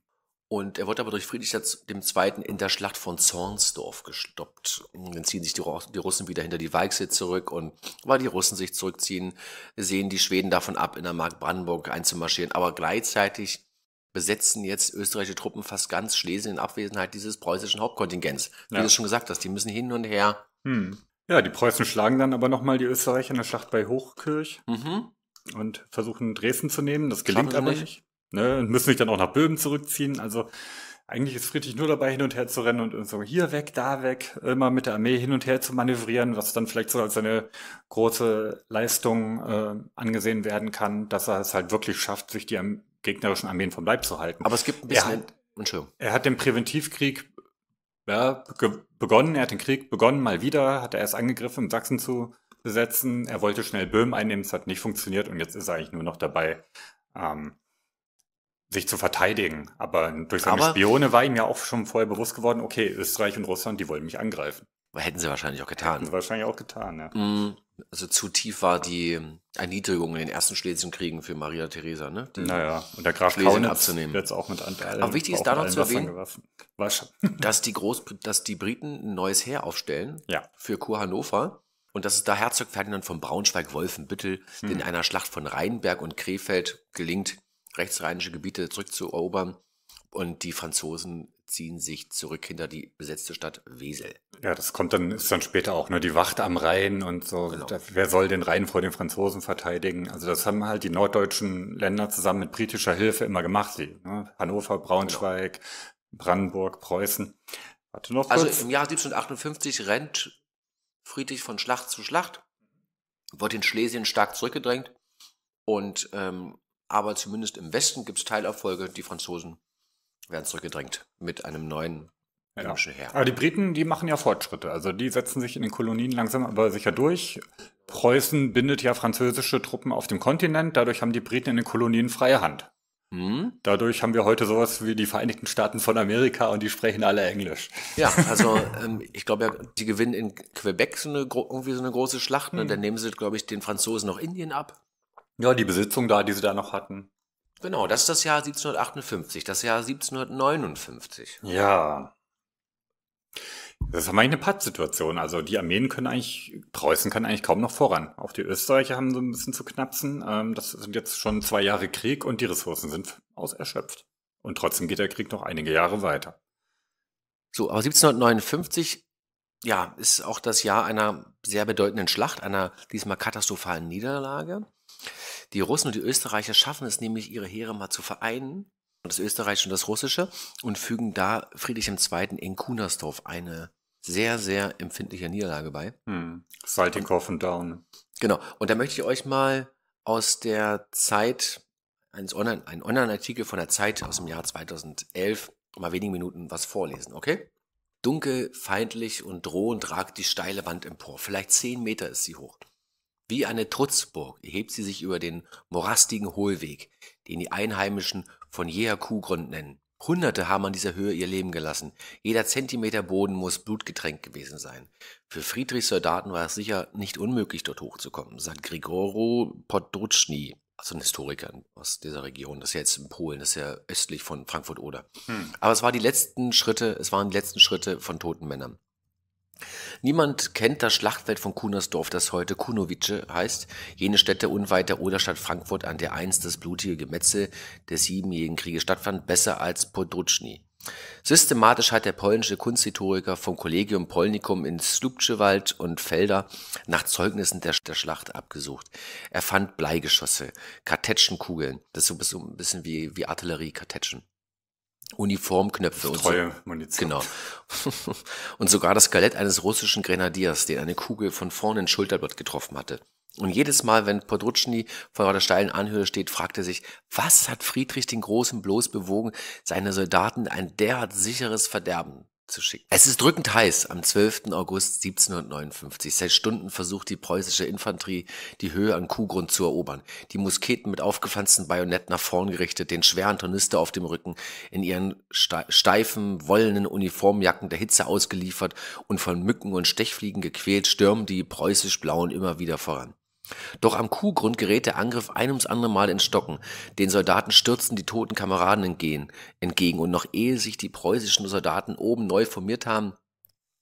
Und er wurde aber durch Friedrich II. in der Schlacht von Zornsdorf gestoppt. Und dann ziehen sich die, die, Russen wieder hinter die Weichsel zurück und weil die Russen sich zurückziehen, sehen die Schweden davon ab, in der Mark Brandenburg einzumarschieren. Aber gleichzeitig besetzen jetzt österreichische Truppen fast ganz Schlesien in Abwesenheit dieses preußischen Hauptkontingents. Wie ja. du schon gesagt hast, die müssen hin und her. Hm. Ja, die Preußen schlagen dann aber nochmal die Österreicher in der Schlacht bei Hochkirch mhm. und versuchen Dresden zu nehmen. Das gelingt aber nicht. nicht. Ne? Und müssen sich dann auch nach Böhmen zurückziehen. Also eigentlich ist Friedrich nur dabei, hin und her zu rennen und so hier weg, da weg, immer mit der Armee hin und her zu manövrieren, was dann vielleicht so als eine große Leistung äh, angesehen werden kann, dass er es halt wirklich schafft, sich die, gegnerischen Armeen vom Leib zu halten. Aber es gibt ein bisschen. Er Entschuldigung. Er hat den Präventivkrieg ja, begonnen, er hat den Krieg begonnen, mal wieder, hat er erst angegriffen, Sachsen zu besetzen. Er wollte schnell Böhmen einnehmen, es hat nicht funktioniert und jetzt ist er eigentlich nur noch dabei, ähm, sich zu verteidigen. Aber durch seine Aber Spione war ihm ja auch schon vorher bewusst geworden, okay, Österreich und Russland, die wollen mich angreifen. Hätten sie wahrscheinlich auch getan. Hätten wahrscheinlich auch getan, ja. Mm, also zu tief war die Erniedrigung in den ersten Schlesischen Kriegen für Maria Theresa, ne? Die naja, und der Graf Schlesien Kaunitz abzunehmen. jetzt auch mit allen, Aber wichtig ist da noch zu erwähnen, dass die, Groß dass die Briten ein neues Heer aufstellen ja. für Kurhannover. Und dass es da Herzog Ferdinand von Braunschweig-Wolfenbüttel, hm. in einer Schlacht von Rheinberg und Krefeld gelingt, rechtsrheinische Gebiete zurückzuerobern. Und die Franzosen ziehen sich zurück hinter die besetzte Stadt Wesel. Ja, das kommt dann, ist dann später auch, ne? Die Wacht am Rhein und so. Genau. Wer soll den Rhein vor den Franzosen verteidigen? Also das haben halt die norddeutschen Länder zusammen mit britischer Hilfe immer gemacht. Die, ne? Hannover, Braunschweig, genau. Brandenburg, Preußen. Warte noch also kurz. Also im Jahr 1758 rennt Friedrich von Schlacht zu Schlacht, wird in Schlesien stark zurückgedrängt und ähm, aber zumindest im Westen gibt es Teilerfolge. Die Franzosen werden zurückgedrängt mit einem neuen ja. Aber die Briten, die machen ja Fortschritte. Also die setzen sich in den Kolonien langsam aber sicher durch. Preußen bindet ja französische Truppen auf dem Kontinent. Dadurch haben die Briten in den Kolonien freie Hand. Hm? Dadurch haben wir heute sowas wie die Vereinigten Staaten von Amerika und die sprechen alle Englisch. Ja, also ähm, ich glaube, ja, die gewinnen in Quebec so eine, irgendwie so eine große Schlacht. Ne? Hm. Und dann nehmen sie, glaube ich, den Franzosen noch Indien ab. Ja, die Besitzung da, die sie da noch hatten. Genau, das ist das Jahr 1758, das Jahr 1759. Ja. Das ist mal eine Pattsituation. Also die Armeen können eigentlich, Preußen kann eigentlich kaum noch voran. Auch die Österreicher haben so ein bisschen zu knapsen. Ähm, das sind jetzt schon zwei Jahre Krieg und die Ressourcen sind auserschöpft. Und trotzdem geht der Krieg noch einige Jahre weiter. So, aber 1759, ja, ist auch das Jahr einer sehr bedeutenden Schlacht, einer diesmal katastrophalen Niederlage. Die Russen und die Österreicher schaffen es nämlich, ihre Heere mal zu vereinen, das österreichische und das russische, und fügen da Friedrich II. in Kunersdorf eine sehr, sehr empfindliche Niederlage bei. Hm. Saltikow und Down. Genau. Und da möchte ich euch mal aus der Zeit, eines Online, einen Online-Artikel von der Zeit aus dem Jahr 2011, mal wenigen Minuten was vorlesen, okay? Dunkel, feindlich und drohend ragt die steile Wand empor. Vielleicht zehn Meter ist sie hoch. Wie eine Trutzburg erhebt sie sich über den morastigen Hohlweg, den die Einheimischen von jeher Kuhgrund nennen. Hunderte haben an dieser Höhe ihr Leben gelassen. Jeder Zentimeter Boden muss blutgetränkt gewesen sein. Für Friedrichs Soldaten war es sicher nicht unmöglich, dort hochzukommen, sagt Grigoro Podruczny, also ein Historiker aus dieser Region. Das ist ja jetzt in Polen, das ist ja östlich von Frankfurt-Oder. Hm. Aber es waren die letzten Schritte, es waren die letzten Schritte von toten Männern. Niemand kennt das Schlachtfeld von Kunersdorf, das heute Kunowice heißt, jene Stätte unweit der Oderstadt Frankfurt, an der einst das blutige Gemetzel des Siebenjährigen Krieges stattfand, besser als Podruczny. Systematisch hat der polnische Kunsthistoriker vom Collegium Polnicum in Słupczewald und Felder nach Zeugnissen der, der, Schlacht abgesucht. Er fand Bleigeschosse, Kartätschenkugeln, das ist so ein bisschen wie, wie Artilleriekartätschen, Uniformknöpfe und so. Munition. Genau. und sogar das Skelett eines russischen Grenadiers, den eine Kugel von vorne ins Schulterblatt getroffen hatte. Und jedes Mal, wenn Podrutschny vor der steilen Anhöhe steht, fragt er sich, was hat Friedrich den Großen bloß bewogen, seine Soldaten ein derart sicheres Verderben zu schicken. Es ist drückend heiß am 12. August 1759. Seit Stunden versucht die preußische Infanterie, die Höhe an Kuhgrund zu erobern. Die Musketen mit aufgepflanzten Bajonett nach vorn gerichtet, den schweren Tornister auf dem Rücken, in ihren steifen, wollenen Uniformjacken der Hitze ausgeliefert und von Mücken und Stechfliegen gequält, stürmen die preußisch-blauen immer wieder voran. Doch am Kuhgrund gerät der Angriff ein ums andere Mal in Stocken. Den Soldaten stürzen die toten Kameraden entgegen, und noch ehe sich die preußischen Soldaten oben neu formiert haben,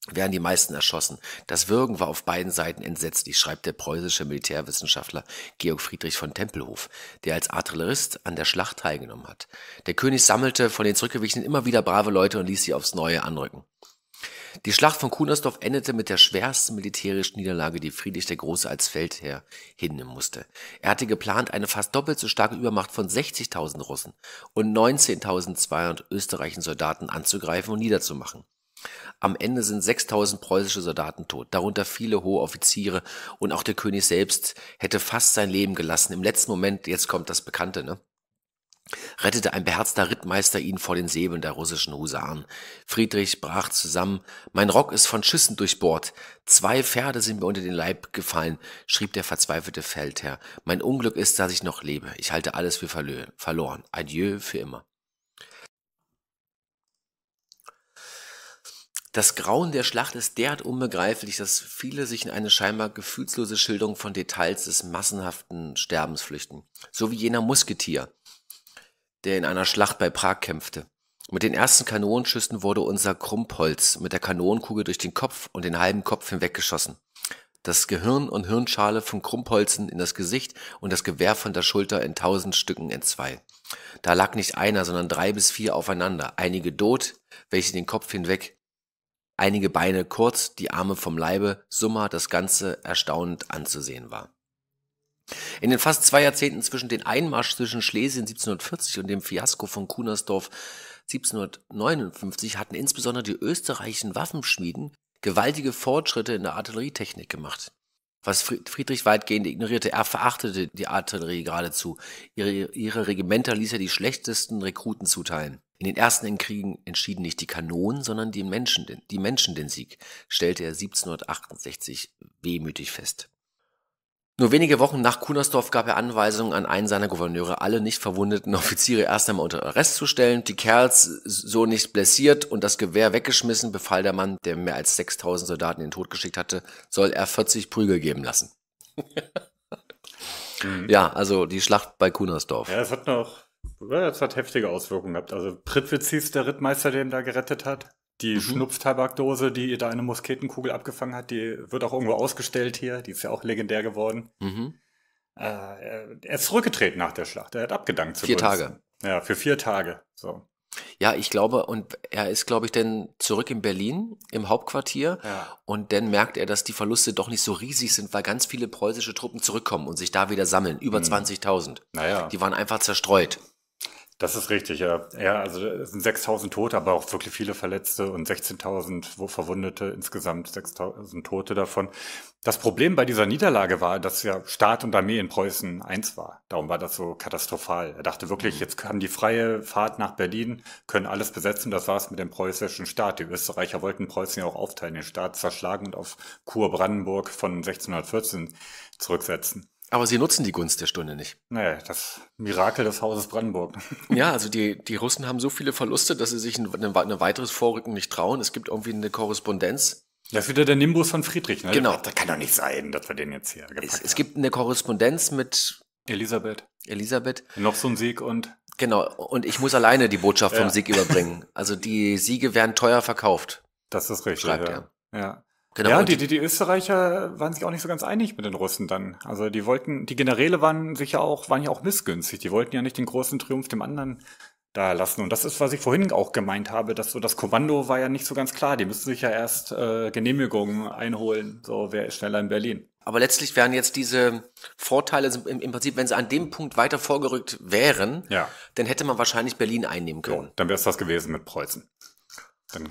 werden die meisten erschossen. Das Wirken war auf beiden Seiten entsetzlich, schreibt der preußische Militärwissenschaftler Georg Friedrich von Tempelhof, der als Artillerist an der Schlacht teilgenommen hat. Der König sammelte von den Zurückgewichenen immer wieder brave Leute und ließ sie aufs Neue anrücken. Die Schlacht von Kunersdorf endete mit der schwersten militärischen Niederlage, die Friedrich der Große als Feldherr hinnehmen musste. Er hatte geplant, eine fast doppelt so starke Übermacht von 60.000 Russen und 19.200 österreichischen Soldaten anzugreifen und niederzumachen. Am Ende sind 6000 preußische Soldaten tot, darunter viele hohe Offiziere und auch der König selbst hätte fast sein Leben gelassen. Im letzten Moment, jetzt kommt das Bekannte, ne? rettete ein beherzter Rittmeister ihn vor den Säbeln der russischen Husaren. Friedrich brach zusammen. Mein Rock ist von Schüssen durchbohrt. Zwei Pferde sind mir unter den Leib gefallen, schrieb der verzweifelte Feldherr. Mein Unglück ist, dass ich noch lebe. Ich halte alles für verloren. Adieu für immer. Das Grauen der Schlacht ist derart unbegreiflich, dass viele sich in eine scheinbar gefühlslose Schilderung von Details des massenhaften Sterbens flüchten. So wie jener Musketier, der in einer Schlacht bei Prag kämpfte. Mit den ersten Kanonenschüssen wurde unser Krumpholz mit der Kanonenkugel durch den Kopf und den halben Kopf hinweggeschossen. Das Gehirn und Hirnschale von Krumpholzen in das Gesicht und das Gewehr von der Schulter in tausend Stücken entzwei. Da lag nicht einer, sondern drei bis vier aufeinander, einige tot, welche den Kopf hinweg, einige Beine kurz, die Arme vom Leibe, summa das Ganze erstaunend anzusehen war. In den fast zwei Jahrzehnten zwischen dem Einmarsch zwischen Schlesien 1740 und dem Fiasko von Kunersdorf 1759 hatten insbesondere die österreichischen Waffenschmieden gewaltige Fortschritte in der Artillerietechnik gemacht. Was Friedrich weitgehend ignorierte, er verachtete die Artillerie geradezu. Ihre, ihre Regimenter ließ er die schlechtesten Rekruten zuteilen. In den ersten Kriegen entschieden nicht die Kanonen, sondern die Menschen, die Menschen den Sieg, stellte er 1768 wehmütig fest. Nur wenige Wochen nach Kunersdorf gab er Anweisungen an einen seiner Gouverneure, alle nicht verwundeten Offiziere erst einmal unter Arrest zu stellen, die Kerls so nicht blessiert und das Gewehr weggeschmissen, befahl der Mann, der mehr als 6000 Soldaten in den Tod geschickt hatte, soll er 40 Prügel geben lassen. mhm. Ja, also die Schlacht bei Kunersdorf. Ja, es hat noch, es hat heftige Auswirkungen gehabt. Also Pritwitz hieß der Rittmeister, der ihn da gerettet hat. Die mhm. Schnupftabakdose, die ihr da eine Musketenkugel abgefangen hat, die wird auch irgendwo ausgestellt hier. Die ist ja auch legendär geworden. Mhm. Äh, er ist zurückgetreten nach der Schlacht. Er hat abgedankt. Vier Tage. Ja, für vier Tage. So. Ja, ich glaube, und er ist, glaube ich, dann zurück in Berlin im Hauptquartier. Ja. Und dann merkt er, dass die Verluste doch nicht so riesig sind, weil ganz viele preußische Truppen zurückkommen und sich da wieder sammeln. Über mhm. 20.000. Naja. Die waren einfach zerstreut. Das ist richtig, ja. Ja, also es sind 6000 Tote, aber auch wirklich viele Verletzte und 16.000 Verwundete, insgesamt 6000 Tote davon. Das Problem bei dieser Niederlage war, dass ja Staat und Armee in Preußen eins war. Darum war das so katastrophal. Er dachte wirklich, mhm. jetzt haben die freie Fahrt nach Berlin, können alles besetzen. Das war es mit dem preußischen Staat. Die Österreicher wollten Preußen ja auch aufteilen, den Staat zerschlagen und auf Kurbrandenburg von 1614 zurücksetzen. Aber sie nutzen die Gunst der Stunde nicht. Naja, das Mirakel des Hauses Brandenburg. ja, also die, die Russen haben so viele Verluste, dass sie sich ein, ein, ein weiteres Vorrücken nicht trauen. Es gibt irgendwie eine Korrespondenz. Das ist wieder der Nimbus von Friedrich, ne? Genau. Das kann doch nicht sein, dass wir den jetzt hier gepackt es, haben. Es gibt eine Korrespondenz mit Elisabeth. Elisabeth. Noch so ein Sieg und. Genau, und ich muss alleine die Botschaft vom ja. Sieg überbringen. Also die Siege werden teuer verkauft. Das ist richtig. Schreibt ja. er. Ja. Genau. Ja, die, die, die Österreicher waren sich auch nicht so ganz einig mit den Russen dann. Also die wollten, die Generäle waren sich ja auch, waren ja auch missgünstig. Die wollten ja nicht den großen Triumph dem anderen da lassen. Und das ist, was ich vorhin auch gemeint habe, dass so das Kommando war ja nicht so ganz klar. Die müssen sich ja erst äh, Genehmigungen einholen. So, wer ist schneller in Berlin? Aber letztlich wären jetzt diese Vorteile also im, im, Prinzip, wenn sie an dem Punkt weiter vorgerückt wären, ja. dann hätte man wahrscheinlich Berlin einnehmen können. Ja, dann wäre es das gewesen mit Preußen. Dann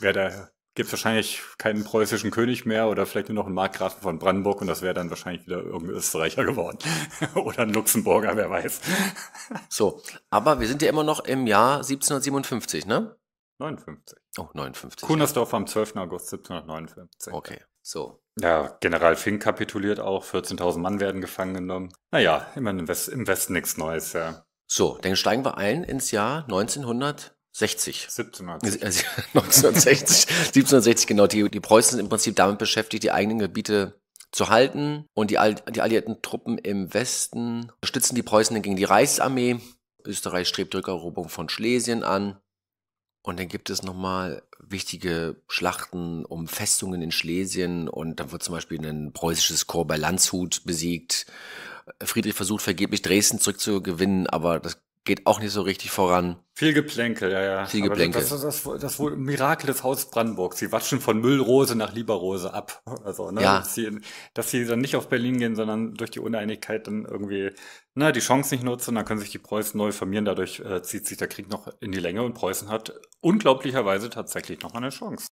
wäre der gibt es wahrscheinlich keinen preußischen König mehr oder vielleicht nur noch einen Markgrafen von Brandenburg und das wäre dann wahrscheinlich wieder irgendein Österreicher geworden. oder ein Luxemburger, wer weiß. so, aber wir sind ja immer noch im Jahr 1757, ne? 59. Oh, 59. Kunersdorf ja. am 12. August 1759. Okay, so. Ja, General Fink kapituliert auch, 14.000 Mann werden gefangen genommen. Naja, immer im, West, im Westen nichts Neues, ja. So, dann steigen wir ein ins Jahr 1900. 60. 1760. 1960, 1760, genau. Die, die Preußen sind im Prinzip damit beschäftigt, die eigenen Gebiete zu halten. Und die, die alliierten Truppen im Westen stützen die Preußen gegen die Reichsarmee. Österreich strebt Rückeroberung von Schlesien an. Und dann gibt es nochmal wichtige Schlachten um Festungen in Schlesien. Und dann wird zum Beispiel ein preußisches Korps bei Landshut besiegt. Friedrich versucht vergeblich Dresden zurückzugewinnen, aber das geht auch nicht so richtig voran. Viel Geplänkel, ja, ja. Viel Geplänkel. Das ist das, das, das, Mirakel des Haus Brandenburg. Sie watschen von Müllrose nach Lieberrose ab. Also, ne, ja. dass, sie, dass sie dann nicht auf Berlin gehen, sondern durch die Uneinigkeit dann irgendwie ne, die Chance nicht nutzen. Dann können sich die Preußen neu formieren. Dadurch äh, zieht sich der Krieg noch in die Länge und Preußen hat unglaublicherweise tatsächlich noch mal eine Chance.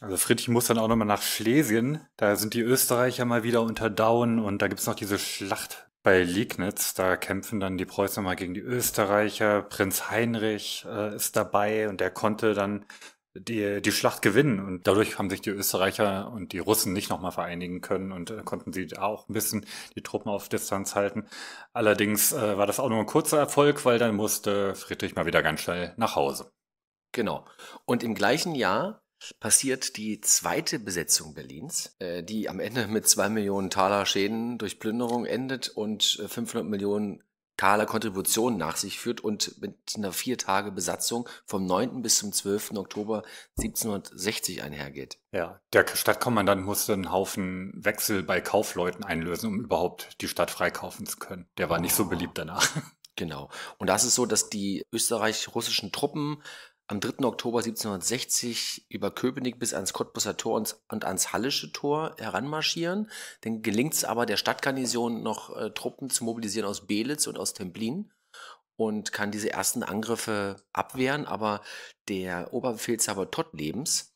Also Friedrich muss dann auch nochmal nach Schlesien. Da sind die Österreicher mal wieder unter Daun und da gibt es noch diese Schlacht bei Liegnitz, da kämpfen dann die Preußen mal gegen die Österreicher. Prinz Heinrich äh, ist dabei und der konnte dann die, die Schlacht gewinnen. Und dadurch haben sich die Österreicher und die Russen nicht nochmal vereinigen können und äh, konnten sie auch ein bisschen die Truppen auf Distanz halten. Allerdings äh, war das auch nur ein kurzer Erfolg, weil dann musste Friedrich mal wieder ganz schnell nach Hause. Genau. Und im gleichen Jahr passiert die zweite Besetzung Berlins, äh, die am Ende mit zwei Millionen Taler Schäden durch Plünderung endet und 500 äh, Millionen Taler Kontributionen nach sich führt und mit einer vier Tage Besatzung vom 9. bis zum 12. Oktober 1760 einhergeht. Ja, der Stadtkommandant musste einen Haufen Wechsel bei Kaufleuten einlösen, um überhaupt die Stadt freikaufen zu können. Der war nicht so oh. beliebt danach. Genau. Und das ist so, dass die österreich-russischen Truppen am 3. Oktober 1760 über Köpenick bis ans Cottbusser Tor und, ans Hallische Tor heranmarschieren. Dann gelingt es aber der Stadtgarnison noch äh, Truppen zu mobilisieren aus Belitz und aus Templin und kann diese ersten Angriffe abwehren. Aber der Oberbefehlshaber Tottlebens,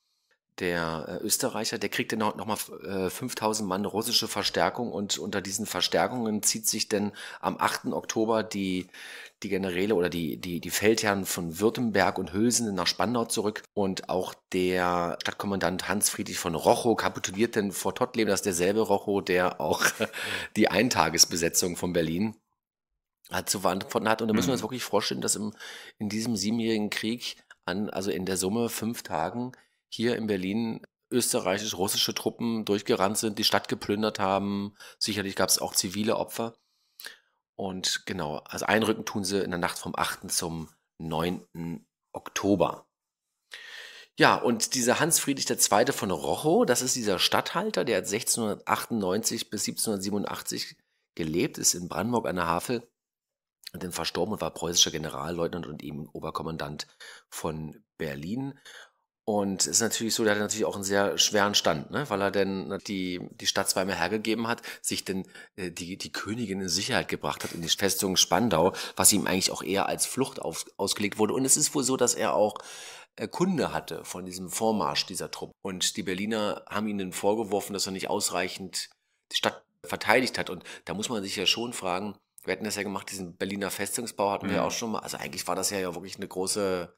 der äh, Österreicher, der kriegt dann nochmal äh, 5000 Mann russische Verstärkung und unter diesen Verstärkungen zieht sich dann am 8. Oktober die die Generäle oder die, die, die Feldherren von Württemberg und Hülsen nach Spandau zurück und auch der Stadtkommandant Hans Friedrich von Rochow kapituliert denn vor Tottleben, das ist derselbe Rochow, der auch die Eintagesbesetzung von Berlin hat zu verantworten hat. Und da müssen wir uns mhm. wirklich vorstellen, dass im, in diesem siebenjährigen Krieg an, also in der Summe fünf Tagen hier in Berlin österreichisch-russische Truppen durchgerannt sind, die Stadt geplündert haben. Sicherlich gab es auch zivile Opfer. Und genau, also einrücken tun sie in der Nacht vom 8. zum 9. Oktober. Ja, und dieser Hans Friedrich II. von Rochow, das ist dieser Statthalter, der hat 1698 bis 1787 gelebt, ist in Brandenburg an der Havel und dann verstorben und war preußischer Generalleutnant und eben Oberkommandant von Berlin. Und es ist natürlich so, der hat natürlich auch einen sehr schweren Stand, ne? weil er denn äh, die, die Stadt zweimal hergegeben hat, sich denn äh, die, die Königin in Sicherheit gebracht hat in die Festung Spandau, was ihm eigentlich auch eher als Flucht auf, ausgelegt wurde. Und es ist wohl so, dass er auch äh, Kunde hatte von diesem Vormarsch dieser Truppe. Und die Berliner haben ihnen vorgeworfen, dass er nicht ausreichend die Stadt verteidigt hat. Und da muss man sich ja schon fragen, wir hätten das ja gemacht, diesen Berliner Festungsbau hatten mhm. wir ja mhm. auch schon mal. Also eigentlich war das ja, ja wirklich eine große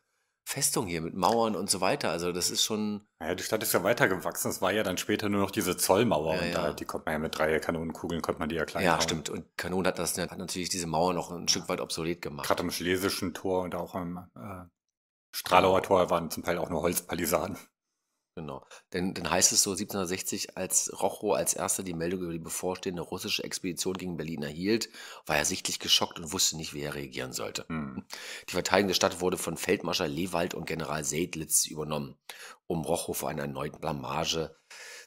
Festung hier mit Mauern und so weiter. Also das ist schon. Naja, die Stadt ist ja weitergewachsen. Es war ja dann später nur noch diese Zollmauer ja, und ja. da die konnte man ja mit Dreierkanonenkugeln konnte man die ja klein Ja, hauen. stimmt. Und Kanonen hat das hat natürlich diese Mauer noch ein Stück weit obsolet gemacht. Gerade am Schlesischen Tor und auch am äh, Stralauer Tor waren zum Teil auch nur Holzpalisaden. Genau. Denn dann heißt es so 1760, als Rochow als erster die Meldung über die bevorstehende russische Expedition gegen Berlin erhielt, war er sichtlich geschockt und wusste nicht, wie er reagieren sollte. Mhm. Die verteidigende Stadt wurde von Feldmarschall Lewald und General Seydlitz übernommen, um Rochow vor einer erneuten Blamage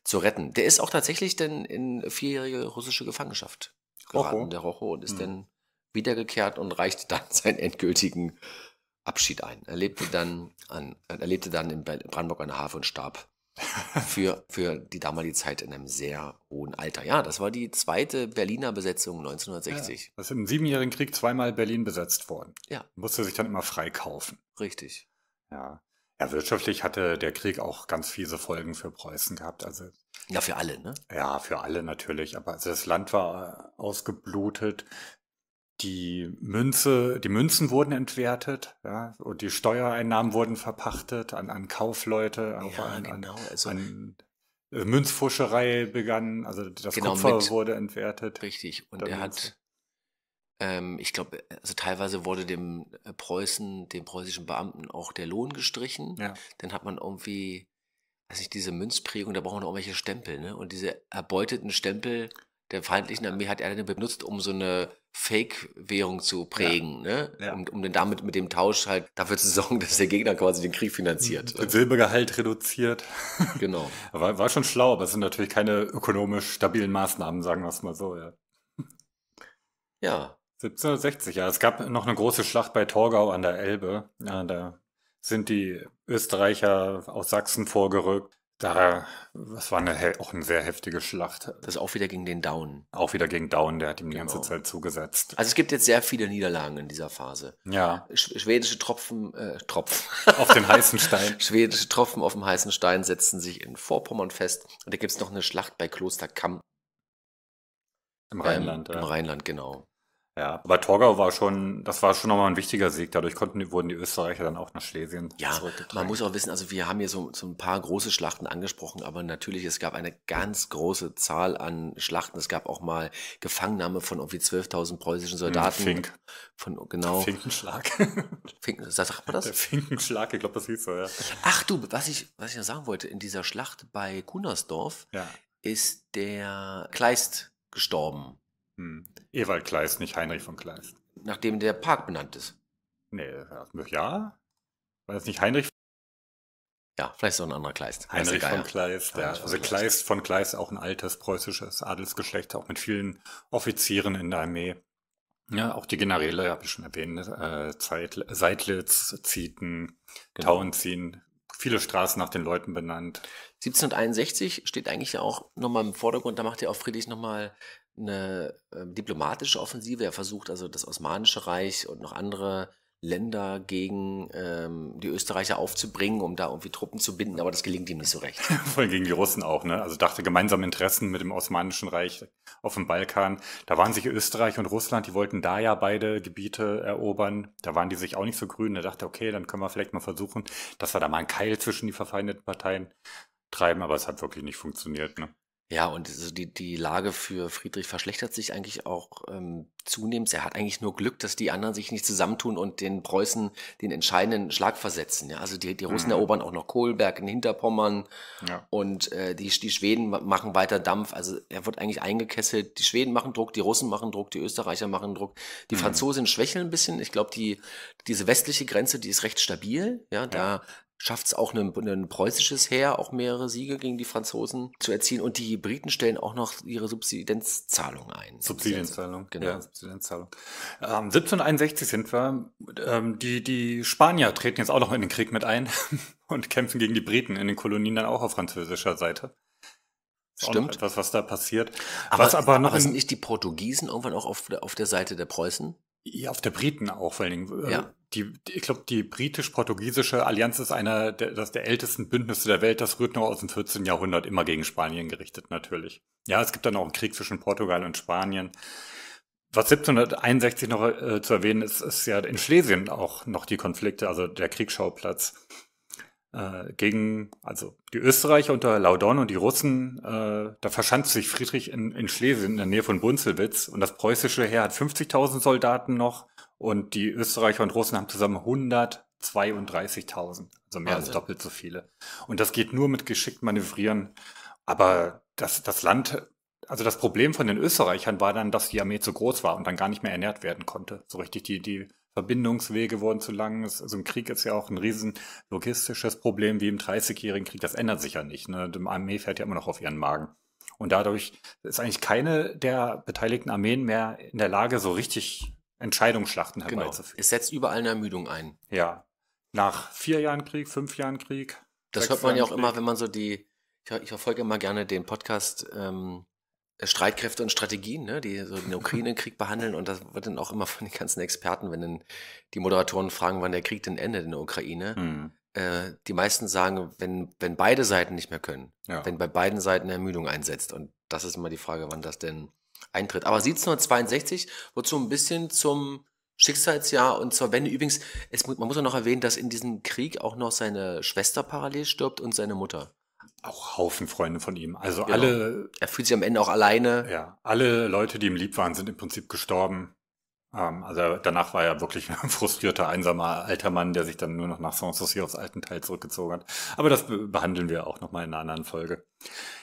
zu retten. Der ist auch tatsächlich denn in vierjährige russische Gefangenschaft geraten, Rochow. der Rochow, und ist mhm. dann wiedergekehrt und reicht dann seinen endgültigen Abschied ein. Er lebte dann, an, er lebte dann in Brandenburg an der Havel und starb für, für die damalige Zeit in einem sehr hohen Alter. Ja, das war die zweite Berliner Besetzung 1960. Ja, das ist im Siebenjährigen Krieg zweimal Berlin besetzt worden. Ja. Musste sich dann immer freikaufen. Richtig. Ja. Ja, wirtschaftlich hatte der Krieg auch ganz fiese Folgen für Preußen gehabt. Also, ja, für alle, ne? Ja, für alle natürlich. Aber also das Land war ausgeblutet die Münze, die Münzen wurden entwertet, ja, und die Steuereinnahmen wurden verpachtet an, an Kaufleute, ja, an, genau. also, an äh, Münzfuscherei begann, also das genau, Kupfer mit, wurde entwertet. Richtig, und er hat, ähm, ich glaube, also teilweise wurde dem äh, Preußen, dem preußischen Beamten auch der Lohn gestrichen. Ja. Dann hat man irgendwie, weiß nicht, diese Münzprägung, da brauchen wir auch welche Stempel, ne? Und diese erbeuteten Stempel der feindlichen Armee hat er dann benutzt, um so eine Fake-Währung zu prägen, ja, ne? Ja. Um, um dann damit mit dem Tausch halt dafür zu sorgen, dass der Gegner quasi den Krieg finanziert. Silbergehalt reduziert. Genau. war, war schon schlau, aber es sind natürlich keine ökonomisch stabilen Maßnahmen, sagen wir es mal so, ja. Ja. 1760, ja. Es gab noch eine große Schlacht bei Torgau an der Elbe. Ja, da sind die Österreicher aus Sachsen vorgerückt da, das war eine, auch eine sehr heftige Schlacht. Das auch wieder gegen den Down. Auch wieder gegen Down, der hat ihm die ganze genau. Zeit zugesetzt. Also es gibt jetzt sehr viele Niederlagen in dieser Phase. Ja. Sch schwedische Tropfen, äh, Tropfen. Auf den heißen Stein. schwedische Tropfen auf dem heißen Stein setzen sich in Vorpommern fest. Und da gibt es noch eine Schlacht bei Kloster Kamm. Im ähm, Rheinland, ähm, ja. Im Rheinland, genau. Ja, aber Torgau war schon, das war schon nochmal ein wichtiger Sieg. Dadurch konnten, wurden die Österreicher dann auch nach Schlesien ja, Man muss auch wissen, also wir haben hier so, so ein paar große Schlachten angesprochen, aber natürlich, es gab eine ganz große Zahl an Schlachten. Es gab auch mal Gefangennahme von irgendwie 12.000 preußischen hm, Soldaten. Fink. Von, genau. Finkenschlag. Finken, sagt man das? Der Finkenschlag, ich glaube, das hieß so, ja. Ach du, was ich, was ich noch sagen wollte, in dieser Schlacht bei Kunersdorf ja. ist der Kleist gestorben. Hm. Ewald Kleist, nicht Heinrich von Kleist. Nachdem der Park benannt ist. Nee, ja. War das nicht Heinrich? Ja, vielleicht so ein anderer Kleist. Heinrich von also Kleist, ja. Also Kleist von Kleist, auch ein altes preußisches Adelsgeschlecht, auch mit vielen Offizieren in der Armee. Ja, auch die Generäle, habe ich schon erwähnt, ne? äh, Zeitle, Seidlitz, Zieten, genau. Tauenziehen, viele Straßen nach den Leuten benannt. 1761 steht eigentlich auch nochmal im Vordergrund, da macht ja auch Friedrich nochmal eine äh, diplomatische Offensive. Er versucht also das Osmanische Reich und noch andere Länder gegen ähm, die Österreicher aufzubringen, um da irgendwie Truppen zu binden, aber das gelingt ihm nicht so recht. Vor allem gegen die Russen auch, ne? Also dachte gemeinsame Interessen mit dem Osmanischen Reich auf dem Balkan. Da waren sich Österreich und Russland, die wollten da ja beide Gebiete erobern. Da waren die sich auch nicht so grün. Da dachte, okay, dann können wir vielleicht mal versuchen, dass wir da mal einen Keil zwischen die verfeindeten Parteien treiben, aber es hat wirklich nicht funktioniert, ne? Ja, und die, die Lage für Friedrich verschlechtert sich eigentlich auch ähm, zunehmend. Er hat eigentlich nur Glück, dass die anderen sich nicht zusammentun und den Preußen den entscheidenden Schlag versetzen. Ja, also die, die Russen mhm. erobern auch noch Kohlberg in Hinterpommern ja. und äh, die, die Schweden machen weiter Dampf. Also er wird eigentlich eingekesselt. Die Schweden machen Druck, die Russen machen Druck, die Österreicher machen Druck. Die mhm. Franzosen schwächeln ein bisschen. Ich glaube, die, diese westliche Grenze, die ist recht stabil. Ja, da schafft es auch ein, ein preußisches Heer, auch mehrere Siege gegen die Franzosen zu erzielen. Und die Briten stellen auch noch ihre Subsidenzzahlung ein. Subsidienzahlung, genau. Ja, Subsidienzahlung. Ähm, 1761 sind wir. Ähm, die, die Spanier treten jetzt auch noch in den Krieg mit ein und kämpfen gegen die Briten in den Kolonien dann auch auf französischer Seite. Stimmt. Etwas, was da passiert. Aber, was aber, noch aber sind nicht die Portugiesen irgendwann auch auf, auf der Seite der Preußen? Ja, auf der Briten auch vor allen Dingen. Äh, ja die, ich glaube, die britisch-portugiesische Allianz ist einer der, das der ältesten Bündnisse der Welt. Das rührt noch aus dem 14. Jahrhundert, immer gegen Spanien gerichtet natürlich. Ja, es gibt dann auch einen Krieg zwischen Portugal und Spanien. Was 1761 noch äh, zu erwähnen ist, ist ja in Schlesien auch noch die Konflikte, also der Kriegsschauplatz äh, gegen, also die Österreicher unter Laudon und die Russen, äh, da verschanzt sich Friedrich in, in Schlesien in der Nähe von Bunzelwitz und das preußische Heer hat 50.000 Soldaten noch und die Österreicher und Russen haben zusammen 132.000, also mehr Wahnsinn. als doppelt so viele. Und das geht nur mit geschickt manövrieren. Aber das, das Land, also das Problem von den Österreichern war dann, dass die Armee zu groß war und dann gar nicht mehr ernährt werden konnte. So richtig, die, die Verbindungswege wurden zu lang. So also ein Krieg ist ja auch ein riesen logistisches Problem, wie im 30-jährigen Krieg. Das ändert sich ja nicht. Ne? Die Armee fährt ja immer noch auf ihren Magen. Und dadurch ist eigentlich keine der beteiligten Armeen mehr in der Lage, so richtig Entscheidungsschlachten genau. herbeizuführen. Genau. Es setzt überall eine Ermüdung ein. Ja. Nach vier Jahren Krieg, fünf Jahren Krieg. Das hört man ja auch immer, wenn man so die, ich, verfolge immer gerne den Podcast ähm, äh, Streitkräfte und Strategien, ne, die so den Ukraine-Krieg behandeln. Und das wird dann auch immer von den ganzen Experten, wenn dann die Moderatoren fragen, wann der Krieg denn endet in der Ukraine. Mhm. Äh, die meisten sagen, wenn, wenn beide Seiten nicht mehr können, ja. wenn bei beiden Seiten Ermüdung einsetzt. Und das ist immer die Frage, wann das denn eintritt. Aber 1762 wird so ein bisschen zum Schicksalsjahr und zur Wende. Übrigens, es, man muss ja noch erwähnen, dass in diesem Krieg auch noch seine Schwester parallel stirbt und seine Mutter. Auch Haufen Freunde von ihm. Also genau. alle. Er fühlt sich am Ende auch alleine. Ja, alle Leute, die ihm lieb waren, sind im Prinzip gestorben. Ähm, also danach war er wirklich ein frustrierter, einsamer alter Mann, der sich dann nur noch nach Sanssouci aufs alten Teil zurückgezogen hat. Aber das behandeln wir auch nochmal in einer anderen Folge.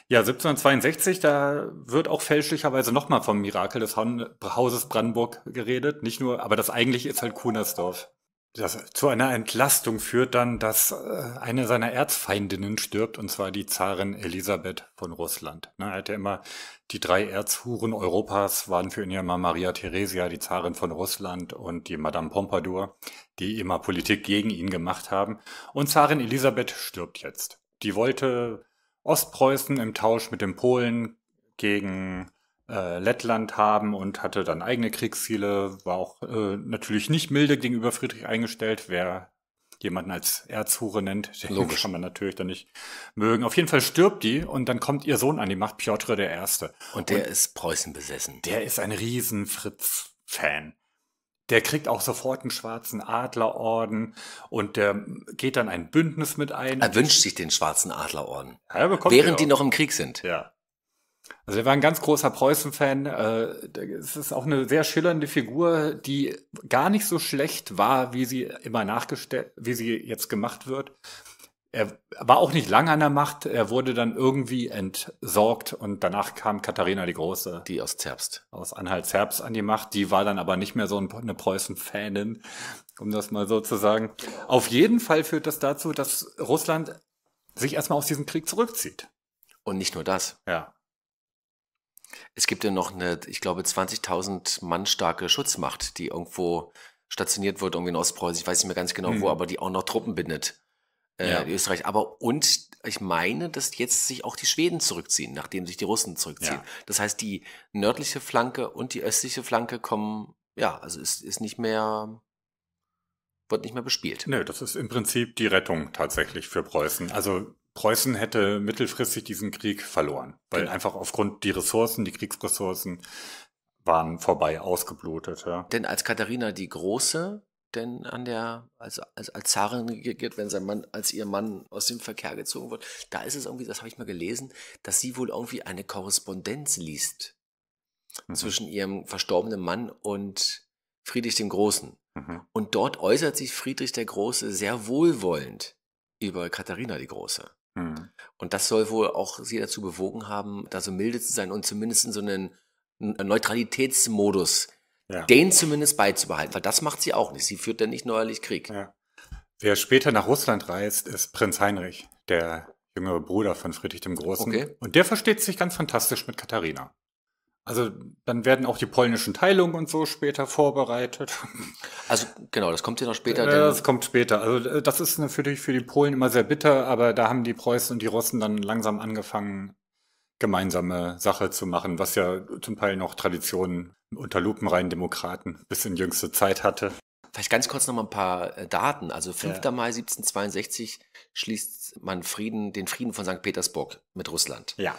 Ja, 1762, da wird auch fälschlicherweise nochmal vom Mirakel des Hauses Brandenburg geredet. Nicht nur, aber das eigentlich ist halt Kunersdorf das zu einer Entlastung führt dann, dass äh, eine seiner Erzfeindinnen stirbt, und zwar die Zarin Elisabeth von Russland. Ne, er hatte immer die drei Erzhuren Europas, waren für ihn ja immer Maria Theresia, die Zarin von Russland und die Madame Pompadour, die immer Politik gegen ihn gemacht haben. Und Zarin Elisabeth stirbt jetzt. Die wollte Ostpreußen im Tausch mit dem Polen gegen äh, Lettland haben und hatte dann eigene Kriegsziele, war auch äh, natürlich nicht milde gegenüber Friedrich eingestellt. Wer jemanden als Erzhure nennt, den Logisch. kann man natürlich dann nicht mögen. Auf jeden Fall stirbt die und dann kommt ihr Sohn an die Macht, Piotr der Erste. Und der und ist Preußen besessen. Der ist ein riesen Fritz-Fan. Der kriegt auch sofort einen schwarzen Adlerorden und der geht dann ein Bündnis mit ein. Er wünscht sich den schwarzen Adlerorden. Ja, Während die noch im Krieg sind. Ja. Also er war ein ganz großer Preußen-Fan. Äh, es ist auch eine sehr schillernde Figur, die gar nicht so schlecht war, wie sie immer nachgestellt, wie sie jetzt gemacht wird. Er war auch nicht lange an der Macht. Er wurde dann irgendwie entsorgt und danach kam Katharina die Große. Die aus Zerbst. Aus Anhalt-Zerbst an die Macht. Die war dann aber nicht mehr so eine Preußen-Fanin, um das mal so zu sagen. Auf jeden Fall führt das dazu, dass Russland sich erstmal aus diesem Krieg zurückzieht. Und nicht nur das. Ja. Es gibt ja noch eine, ich glaube, 20.000 Mann starke Schutzmacht, die irgendwo stationiert wird, irgendwie in Ostpreußen, ich weiß nicht mehr ganz genau mhm. wo, aber die auch noch Truppen bindet. Äh, ja. Österreich. Aber und ich meine, dass jetzt sich auch die Schweden zurückziehen, nachdem sich die Russen zurückziehen. Ja. Das heißt, die nördliche Flanke und die östliche Flanke kommen, ja, also ist, ist nicht mehr, wird nicht mehr bespielt. Nö, das ist im Prinzip die Rettung tatsächlich für Preußen. Also Preußen hätte mittelfristig diesen Krieg verloren, weil genau. einfach aufgrund die Ressourcen, die Kriegsressourcen waren vorbei ausgeblutet. Ja. Denn als Katharina die Große denn an der, als, als, als Zarin regiert, wenn sein Mann, als ihr Mann aus dem Verkehr gezogen wird, da ist es irgendwie, das habe ich mal gelesen, dass sie wohl irgendwie eine Korrespondenz liest mhm. zwischen ihrem verstorbenen Mann und Friedrich dem Großen. Mhm. Und dort äußert sich Friedrich der Große sehr wohlwollend über Katharina die Große. Mhm. Und das soll wohl auch sie dazu bewogen haben, da so milde zu sein und zumindest in so einen Neutralitätsmodus, ja. den zumindest beizubehalten, weil das macht sie auch nicht. Sie führt dann nicht neuerlich Krieg. Ja. Wer später nach Russland reist, ist Prinz Heinrich, der jüngere Bruder von Friedrich dem Großen. Okay. Und der versteht sich ganz fantastisch mit Katharina. Also dann werden auch die polnischen Teilungen und so später vorbereitet. Also genau, das kommt ja noch später. Äh, das kommt später. Also äh, das ist natürlich ne, für die Polen immer sehr bitter, aber da haben die Preußen und die Russen dann langsam angefangen, gemeinsame Sache zu machen, was ja zum Teil noch Traditionen unter lupenreinen Demokraten bis in jüngste Zeit hatte. Vielleicht ganz kurz noch mal ein paar äh, Daten. Also 5. Ja. Mai 1762 schließt man Frieden, den Frieden von St. Petersburg mit Russland. Ja.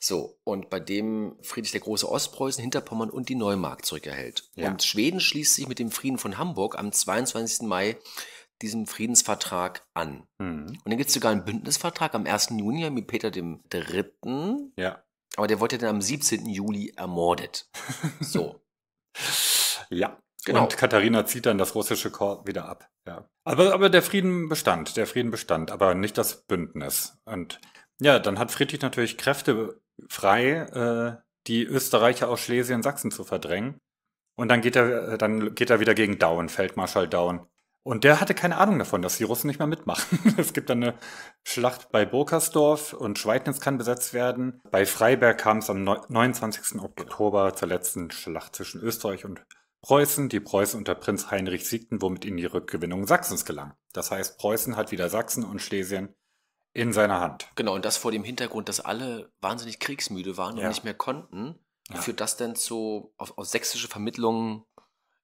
So, und bei dem Friedrich der Große Ostpreußen, Hinterpommern und die Neumark zurückerhält. Ja. Und Schweden schließt sich mit dem Frieden von Hamburg am 22. Mai diesem Friedensvertrag an. Mhm. Und dann gibt es sogar einen Bündnisvertrag am 1. Juni mit Peter dem Dritten. Ja. Aber der wurde dann am 17. Juli ermordet. So. ja. Genau. Und Katharina zieht dann das russische Korps wieder ab. Ja. Aber, aber der Frieden bestand, der Frieden bestand, aber nicht das Bündnis. Und ja, dann hat Friedrich natürlich Kräfte frei, äh, die Österreicher aus Schlesien Sachsen zu verdrängen. Und dann geht er, äh, dann geht er wieder gegen Daun, Feldmarschall Daun. Und der hatte keine Ahnung davon, dass die Russen nicht mehr mitmachen. es gibt dann eine Schlacht bei Burkersdorf und Schweidnitz kann besetzt werden. Bei Freiberg kam es am 29. Oktober zur letzten Schlacht zwischen Österreich und Preußen. Die Preußen unter Prinz Heinrich siegten, womit ihnen die Rückgewinnung Sachsens gelang. Das heißt, Preußen hat wieder Sachsen und Schlesien in seiner Hand. Genau, und das vor dem Hintergrund, dass alle wahnsinnig kriegsmüde waren und ja. nicht mehr konnten, ja. führt das denn zu, auf, auf sächsische Vermittlungen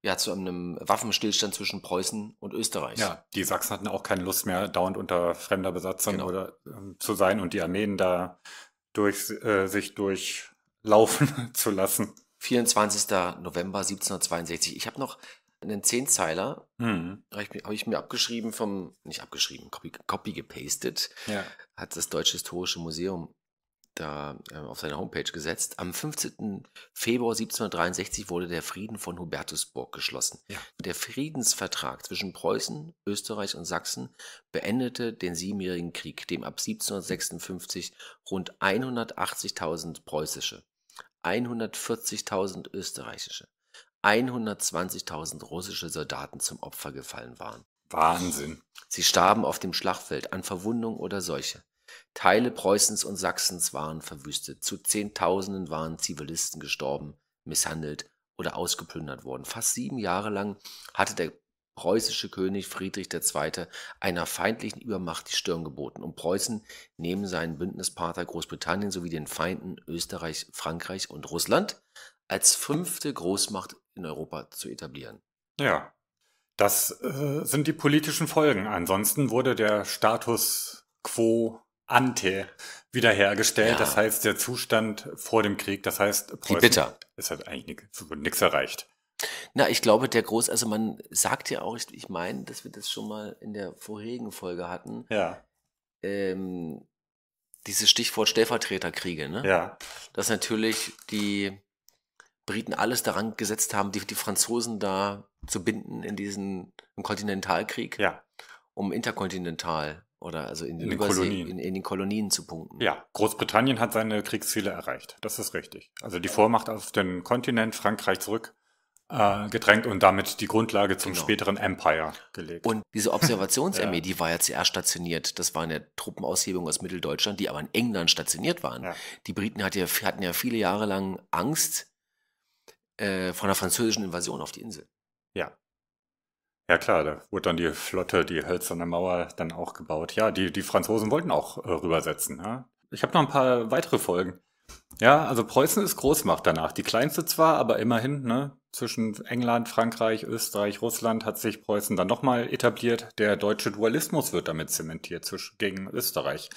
ja, zu einem Waffenstillstand zwischen Preußen und Österreich. Ja, die Sachsen hatten auch keine Lust mehr, dauernd unter fremder Besatzung genau. oder, ähm, zu sein und die Armeen da durch, äh, sich durchlaufen zu lassen. 24. November 1762. Ich habe noch einen Zehnzeiler, mhm. habe ich mir abgeschrieben vom, nicht abgeschrieben, copy, copy gepastet, ja. hat das Deutsche Historische Museum da äh, auf seine Homepage gesetzt. Am 15. Februar 1763 wurde der Frieden von Hubertusburg geschlossen. Ja. Der Friedensvertrag zwischen Preußen, Österreich und Sachsen beendete den Siebenjährigen Krieg, dem ab 1756 rund 180.000 preußische 140.000 österreichische, 120.000 russische Soldaten zum Opfer gefallen waren. Wahnsinn. Sie starben auf dem Schlachtfeld an Verwundung oder Seuche. Teile Preußens und Sachsens waren verwüstet. Zu Zehntausenden waren Zivilisten gestorben, misshandelt oder ausgeplündert worden. Fast sieben Jahre lang hatte der preußische König Friedrich II. einer feindlichen Übermacht die Stirn geboten und Preußen neben seinen Bündnispartner Großbritannien sowie den Feinden Österreich, Frankreich und Russland als fünfte Großmacht in Europa zu etablieren. Ja, das äh, sind die politischen Folgen. Ansonsten wurde der Status quo ante wiederhergestellt. Ja. Das heißt, der Zustand vor dem Krieg, das heißt, Preußen ist halt eigentlich nichts erreicht. Na, ich glaube, der Groß, also man sagt ja auch, ich, ich meine, dass wir das schon mal in der vorherigen Folge hatten. Ja. Ähm, dieses Stichwort Stellvertreterkriege, ne? Ja. Dass natürlich die Briten alles daran gesetzt haben, die, die Franzosen da zu binden in diesen im Kontinentalkrieg. Ja. Um interkontinental oder also in, in den, Übersee, Kolonien. In, in, den Kolonien zu punkten. Ja, Großbritannien hat seine Kriegsziele erreicht. Das ist richtig. Also die Vormacht auf den Kontinent, Frankreich zurück äh, gedrängt und damit die Grundlage zum genau. späteren Empire gelegt. Und diese Observationsarmee, ja. die war ja zuerst stationiert. Das war eine Truppenaushebung aus Mitteldeutschland, die aber in England stationiert waren. Ja. Die Briten hatten ja, hatten ja viele Jahre lang Angst äh, vor einer französischen Invasion auf die Insel. Ja. Ja klar, da wurde dann die Flotte, die hölzerne Mauer dann auch gebaut. Ja, die, die Franzosen wollten auch äh, rübersetzen. Ja? Ich habe noch ein paar weitere Folgen ja, also Preußen ist Großmacht danach. Die kleinste zwar, aber immerhin, ne? Zwischen England, Frankreich, Österreich, Russland hat sich Preußen dann nochmal etabliert. Der deutsche Dualismus wird damit zementiert gegen Österreich.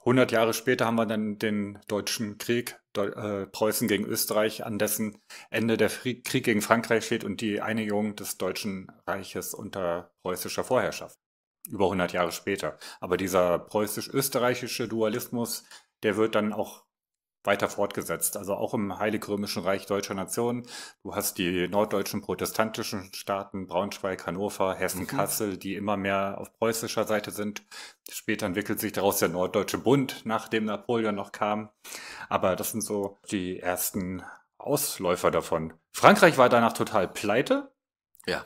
100 Jahre später haben wir dann den deutschen Krieg, äh, Preußen gegen Österreich, an dessen Ende der Krieg gegen Frankreich steht und die Einigung des Deutschen Reiches unter preußischer Vorherrschaft. Über 100 Jahre später. Aber dieser preußisch-österreichische Dualismus, der wird dann auch weiter fortgesetzt. Also auch im Heilig Römischen Reich deutscher Nation. Du hast die norddeutschen protestantischen Staaten, Braunschweig, Hannover, Hessen, Kassel, mhm. die immer mehr auf preußischer Seite sind. Später entwickelt sich daraus der Norddeutsche Bund, nachdem Napoleon noch kam. Aber das sind so die ersten Ausläufer davon. Frankreich war danach total pleite. Ja.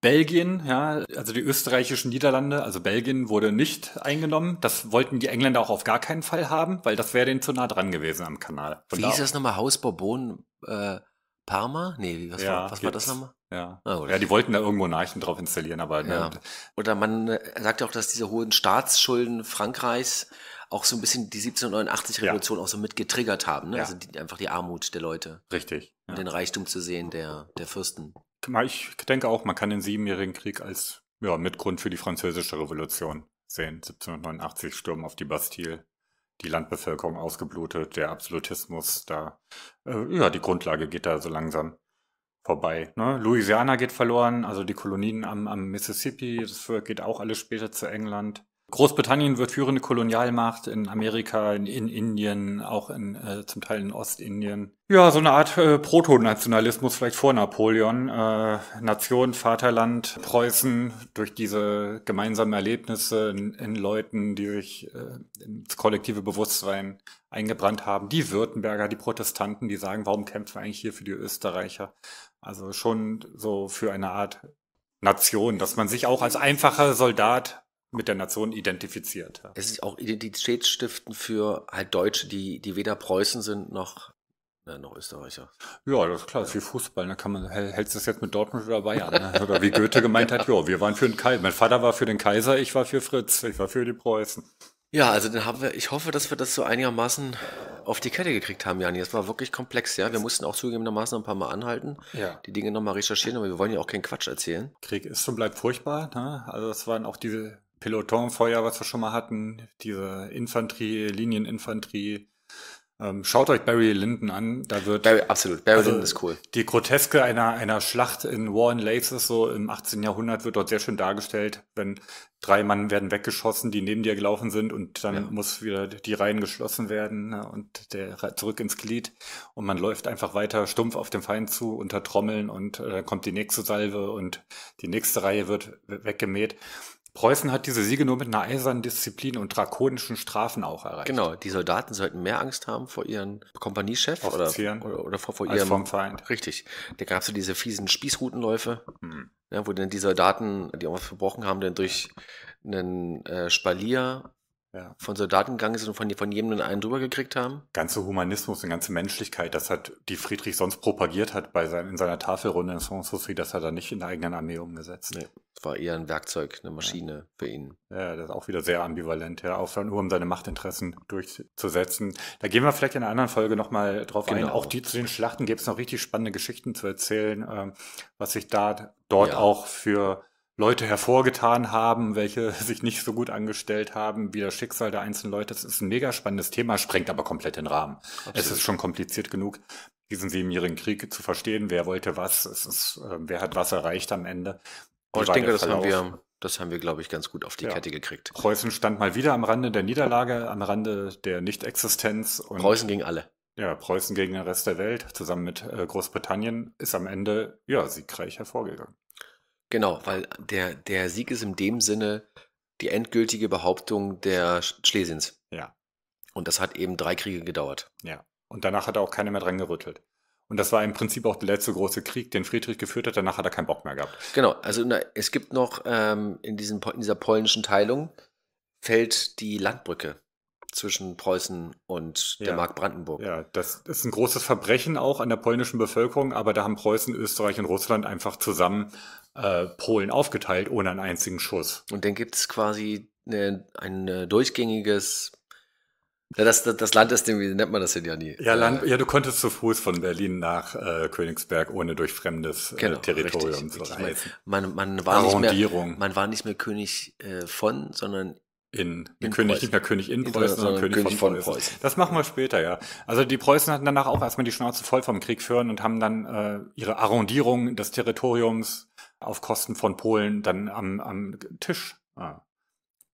Belgien, ja, also die österreichischen Niederlande, also Belgien wurde nicht eingenommen. Das wollten die Engländer auch auf gar keinen Fall haben, weil das wäre denen zu nah dran gewesen am Kanal. Von wie hieß das nochmal? Haus Bourbon äh, Parma? Nee, was, ja, war, was war das nochmal? Ja. Oh, ja, die wollten da irgendwo Narchen drauf installieren, aber. Ne, ja. Ne. Oder man äh, sagt ja auch, dass diese hohen Staatsschulden Frankreichs auch so ein bisschen die 1789-Revolution ja. auch so mit getriggert haben. Ne? Ja. Also die, einfach die Armut der Leute. Richtig. Und den Reichtum zu sehen der, der Fürsten. Ich denke auch, man kann den Siebenjährigen Krieg als ja, Mitgrund für die Französische Revolution sehen. 1789 Sturm auf die Bastille, die Landbevölkerung ausgeblutet, der Absolutismus da. Äh, ja, die Grundlage geht da so langsam vorbei. Ne? Louisiana geht verloren, also die Kolonien am, am Mississippi, das geht auch alles später zu England. Großbritannien wird führende Kolonialmacht in Amerika, in, in Indien, auch in, äh, zum Teil in Ostindien. Ja, so eine Art äh, Proto-Nationalismus vielleicht vor Napoleon. Äh, Nation, Vaterland, Preußen durch diese gemeinsamen Erlebnisse in, in Leuten, die sich äh, ins kollektive Bewusstsein eingebrannt haben. Die Württemberger, die Protestanten, die sagen, warum kämpfen wir eigentlich hier für die Österreicher? Also schon so für eine Art Nation, dass man sich auch als einfacher Soldat mit der Nation identifiziert. Es ist auch Identitätsstiften für halt Deutsche, die, die weder Preußen sind noch, äh, noch Österreicher. Ja, das ist klar, das ist wie Fußball. Da ne? kann man, hältst du das jetzt mit Dortmund oder Bayern? Ne? Oder wie Goethe gemeint hat, ja, wir waren für den Kaiser. Mein Vater war für den Kaiser, ich war für Fritz, ich war für die Preußen. Ja, also dann haben wir, ich hoffe, dass wir das so einigermaßen auf die Kette gekriegt haben, Jani. Das war wirklich komplex, ja. Wir mussten auch zugegebenermaßen ein paar Mal anhalten, ja. die Dinge nochmal recherchieren, aber wir wollen ja auch keinen Quatsch erzählen. Krieg ist und bleibt furchtbar, ne? Also das waren auch diese Pelotonfeuer, was wir schon mal hatten, diese Infanterie, Linieninfanterie. Ähm, schaut euch Barry Lyndon an, da wird. Barry, absolut, Barry also Lyndon ist cool. Die Groteske einer, einer Schlacht in Warren Laces, so im 18. Jahrhundert, wird dort sehr schön dargestellt, wenn drei Mann werden weggeschossen, die neben dir gelaufen sind und dann ja. muss wieder die Reihen geschlossen werden ne, und der zurück ins Glied und man läuft einfach weiter stumpf auf den Feind zu, unter Trommeln und äh, kommt die nächste Salve und die nächste Reihe wird weggemäht. Preußen hat diese Siege nur mit einer eisernen Disziplin und drakonischen Strafen auch erreicht. Genau, die Soldaten sollten mehr Angst haben vor ihren Kompaniechef oder, oder, oder, vor, vor ihrem vom Feind. Richtig. Da gab es so diese fiesen Spießrutenläufe, mhm. ja, wo dann die Soldaten, die irgendwas verbrochen haben, dann durch einen äh, Spalier ja. von Soldaten gegangen sind und von, von jedem einen drüber gekriegt haben. Ganze Humanismus und ganze Menschlichkeit, das hat, die Friedrich sonst propagiert hat bei sein, in seiner Tafelrunde in Sanssouci, das hat er nicht in der eigenen Armee umgesetzt. Nee, war eher ein Werkzeug, eine Maschine ja. für ihn. Ja, das ist auch wieder sehr ambivalent, ja, auch nur um seine Machtinteressen durchzusetzen. Da gehen wir vielleicht in einer anderen Folge nochmal drauf genau. ein. Auch die zu den Schlachten gibt es noch richtig spannende Geschichten zu erzählen, ähm, was sich da dort ja. auch für Leute hervorgetan haben, welche sich nicht so gut angestellt haben, wie das Schicksal der einzelnen Leute. Das ist ein mega spannendes Thema, sprengt aber komplett den Rahmen. Absolut. Es ist schon kompliziert genug, diesen siebenjährigen Krieg zu verstehen. Wer wollte was? Es ist, äh, wer hat was erreicht am Ende? Und oh, ich denke, das haben wir das haben wir, glaube ich, ganz gut auf die ja. Kette gekriegt. Preußen stand mal wieder am Rande der Niederlage, am Rande der Nichtexistenz. Und Preußen gegen alle. Ja, Preußen gegen den Rest der Welt, zusammen mit äh, Großbritannien, ist am Ende ja siegreich hervorgegangen. Genau, weil der, der Sieg ist in dem Sinne die endgültige Behauptung der Schlesiens. Ja. Und das hat eben drei Kriege gedauert. Ja. Und danach hat er auch keiner mehr dran gerüttelt. Und das war im Prinzip auch der letzte große Krieg, den Friedrich geführt hat. Danach hat er keinen Bock mehr gehabt. Genau. Also na, es gibt noch ähm, in, diesen, in dieser polnischen Teilung fällt die Landbrücke zwischen Preußen und ja. der Mark Brandenburg. Ja, das ist ein großes Verbrechen auch an der polnischen Bevölkerung, aber da haben Preußen, Österreich und Russland einfach zusammen äh, Polen aufgeteilt, ohne einen einzigen Schuss. Und dann gibt es quasi eine, ein äh, durchgängiges ja, das, das, das Land ist, wie nennt man das denn ja nie? Ja, Land, äh, ja, du konntest zu Fuß von Berlin nach äh, Königsberg, ohne durch fremdes äh, genau, Territorium richtig, zu reisen. Man, man, war nicht mehr, man war nicht mehr König äh, von, sondern in, in König, Preußen. nicht mehr König in Preußen, sondern, sondern König, König, von, von Preußen. Preußen. Das machen wir später, ja. Also die Preußen hatten danach auch erstmal die Schnauze voll vom Krieg führen und haben dann äh, ihre Arrondierung des Territoriums auf Kosten von Polen dann am, am Tisch äh,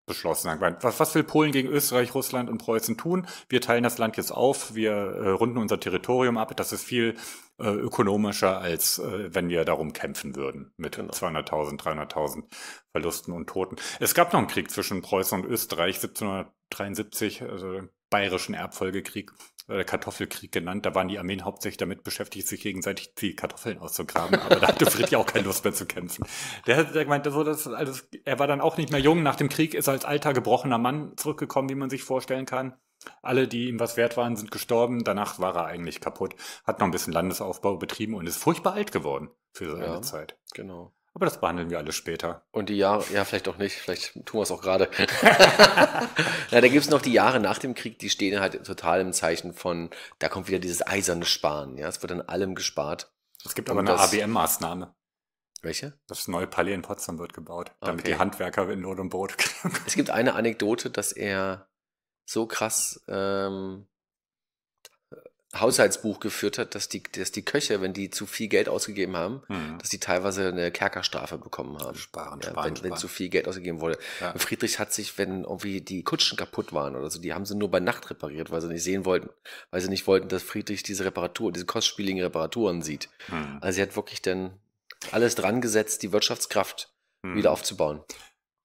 beschlossen Was, was will Polen gegen Österreich, Russland und Preußen tun? Wir teilen das Land jetzt auf, wir äh, runden unser Territorium ab. Das ist viel äh, ökonomischer, als äh, wenn wir darum kämpfen würden mit genau. 200.000, 300.000 Verlusten und Toten. Es gab noch einen Krieg zwischen Preußen und Österreich 1773, also den Bayerischen Erbfolgekrieg der äh, Kartoffelkrieg genannt. Da waren die Armeen hauptsächlich damit beschäftigt, sich gegenseitig die Kartoffeln auszugraben. Aber da hatte Friedrich auch keine Lust mehr zu kämpfen. Der, der meinte so, dass alles, er war dann auch nicht mehr jung. Nach dem Krieg ist er als alter, gebrochener Mann zurückgekommen, wie man sich vorstellen kann. Alle, die ihm was wert waren, sind gestorben. Danach war er eigentlich kaputt, hat noch ein bisschen Landesaufbau betrieben und ist furchtbar alt geworden für seine ja, Zeit. Genau. Aber das behandeln wir alles später. Und die Jahre, ja, vielleicht auch nicht, vielleicht tun wir es auch gerade. Na, da gibt es noch die Jahre nach dem Krieg, die stehen halt total im Zeichen von, da kommt wieder dieses eiserne Sparen. Ja, es wird an allem gespart. Es gibt aber eine ABM-Maßnahme. Welche? Das neue Palais in Potsdam wird gebaut, damit okay. die Handwerker in Not und Brot kriegen. Es gibt eine Anekdote, dass er so krass ähm, Haushaltsbuch geführt hat, dass die, dass die Köche, wenn die zu viel Geld ausgegeben haben, mhm. dass die teilweise eine Kerkerstrafe bekommen haben. Sparen, ja, wenn, sparen. wenn zu viel Geld ausgegeben wurde. Ja. Friedrich hat sich, wenn irgendwie die Kutschen kaputt waren oder so, die haben sie nur bei Nacht repariert, weil sie nicht sehen wollten, weil sie nicht wollten, dass Friedrich diese Reparatur, diese kostspieligen Reparaturen sieht. Mhm. Also sie hat wirklich dann alles dran gesetzt, die Wirtschaftskraft mhm. wieder aufzubauen.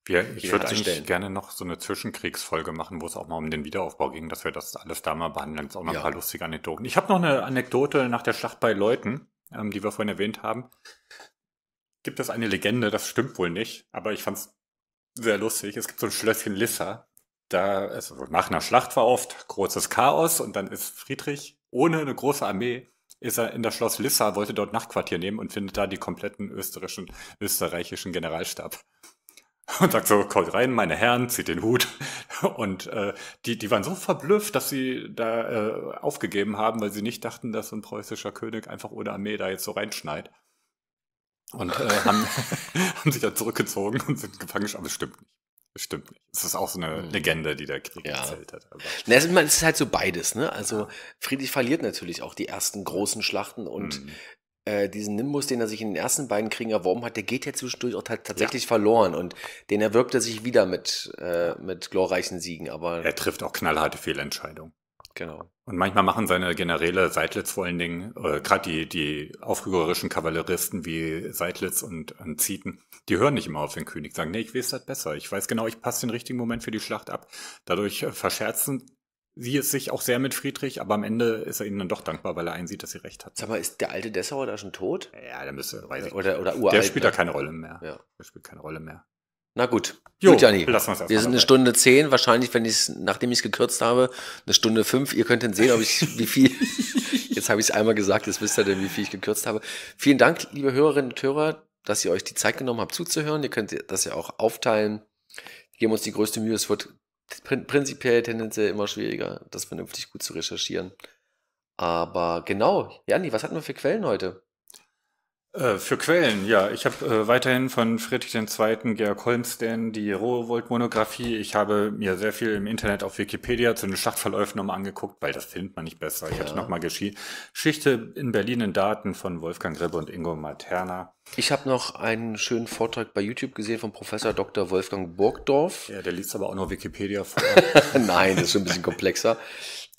Wir, ich würde eigentlich gerne noch so eine Zwischenkriegsfolge machen, wo es auch mal um den Wiederaufbau ging, dass wir das alles da mal behandeln. Das ist auch noch ja. ein paar lustige Anekdoten. Ich habe noch eine Anekdote nach der Schlacht bei Leuten, ähm, die wir vorhin erwähnt haben. Gibt es eine Legende, das stimmt wohl nicht, aber ich fand es sehr lustig. Es gibt so ein Schlösschen Lissa. Da, also nach einer Schlacht war oft großes Chaos und dann ist Friedrich ohne eine große Armee ist er in das Schloss Lissa, wollte dort Nachtquartier nehmen und findet da die kompletten österreichischen, österreichischen Generalstab und sagt so, kommt rein, meine Herren, zieht den Hut. Und äh, die, die waren so verblüfft, dass sie da äh, aufgegeben haben, weil sie nicht dachten, dass ein preußischer König einfach ohne Armee da jetzt so reinschneit. Und äh, haben, haben sich dann zurückgezogen und sind gefangen. Aber es stimmt nicht. Das stimmt nicht. Es ist auch so eine hm. Legende, die der Krieg ja. erzählt hat. Aber. Na, es, ist, halt so beides, ne? Also Friedrich verliert natürlich auch die ersten großen Schlachten und mhm. Äh, diesen Nimbus, den er sich in den ersten beiden Kriegen erworben hat, der geht ja zwischendurch auch tatsächlich ja. verloren und den erwirbt er sich wieder mit, äh, mit glorreichen Siegen. Aber er trifft auch knallharte Fehlentscheidungen. Genau. Und manchmal machen seine Generäle Seidlitz vor allen Dingen, äh, gerade die, die aufrührerischen Kavalleristen wie Seidlitz und, und Zieten, die hören nicht immer auf den König, sagen, nee, ich weiß das besser, ich weiß genau, ich passe den richtigen Moment für die Schlacht ab. Dadurch verscherzen sie ist sich auch sehr mit Friedrich, aber am Ende ist er ihnen dann doch dankbar, weil er einsieht, dass sie recht hat. Sag mal, ist der alte Dessauer da schon tot? Ja, der müsste, weiß ich Oder, oder uralt. Der spielt ne? da keine Rolle mehr. Ja. Der spielt keine Rolle mehr. Na gut. Jo, gut, Jani. Lassen wir sind eine Stunde zehn, wahrscheinlich, wenn ich's, nachdem ich es gekürzt habe, eine Stunde fünf. Ihr könnt dann sehen, ob ich wie viel. jetzt habe ich es einmal gesagt, jetzt wisst ihr denn, wie viel ich gekürzt habe. Vielen Dank, liebe Hörerinnen und Hörer, dass ihr euch die Zeit genommen habt zuzuhören. Ihr könnt das ja auch aufteilen. geben uns die größte Mühe. Es wird prinzipiell tendenziell immer schwieriger, das vernünftig gut zu recherchieren. Aber genau, Janni, was hatten wir für Quellen heute? Äh, für Quellen, ja. Ich habe äh, weiterhin von Friedrich II. Georg Holmsten die Rowold-Monographie. Ich habe mir sehr viel im Internet auf Wikipedia zu den Schlachtverläufen nochmal angeguckt, weil das findet man nicht besser. Ja. Ich hatte nochmal Geschichte in Berlin in Daten von Wolfgang Gribbe und Ingo Materna. Ich habe noch einen schönen Vortrag bei YouTube gesehen von Professor Dr. Wolfgang Burgdorf. Ja, der liest aber auch nur Wikipedia vor. Nein, das ist schon ein bisschen komplexer.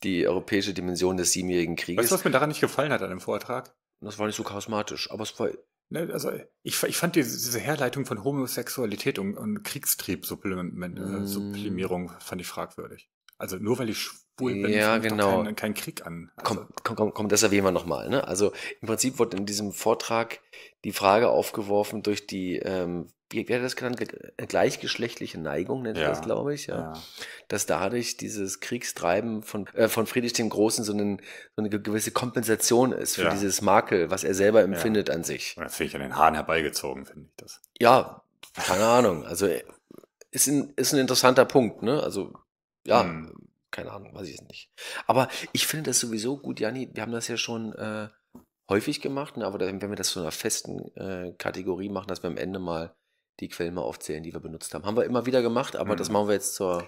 Die europäische Dimension des Siebenjährigen Krieges. Weißt du, was mir daran nicht gefallen hat an dem Vortrag? das war nicht so charismatisch, aber es war. Ne, also ich, ich fand diese, diese Herleitung von Homosexualität und, und Supplement, mm. fand ich fragwürdig. Also nur weil ich schwul bin, ja, genau. keinen kein Krieg an. Also komm, komm, komm, komm, das erwähnen wir nochmal. Ne? Also im Prinzip wurde in diesem Vortrag die Frage aufgeworfen durch die ähm, wie wäre das genannt, äh, gleichgeschlechtliche Neigung nennt ja. das, glaube ich, ja. ja. Dass dadurch dieses Kriegstreiben von, äh, von Friedrich dem Großen so, einen, so, eine gewisse Kompensation ist für ja. dieses Makel, was er selber empfindet ja. an sich. Das finde ich an den Haaren herbeigezogen, finde ich das. Ja, keine Ahnung. Also äh, ist ein, ist ein interessanter Punkt, ne? Also, ja, hm. keine Ahnung, weiß ich es nicht. Aber ich finde das sowieso gut, Jani, wir haben das ja schon. Äh, häufig gemacht, ne? aber wenn wir das zu einer festen äh, Kategorie machen, dass wir am Ende mal die Quellen mal aufzählen, die wir benutzt haben. Haben wir immer wieder gemacht, aber mhm. das machen wir jetzt zur.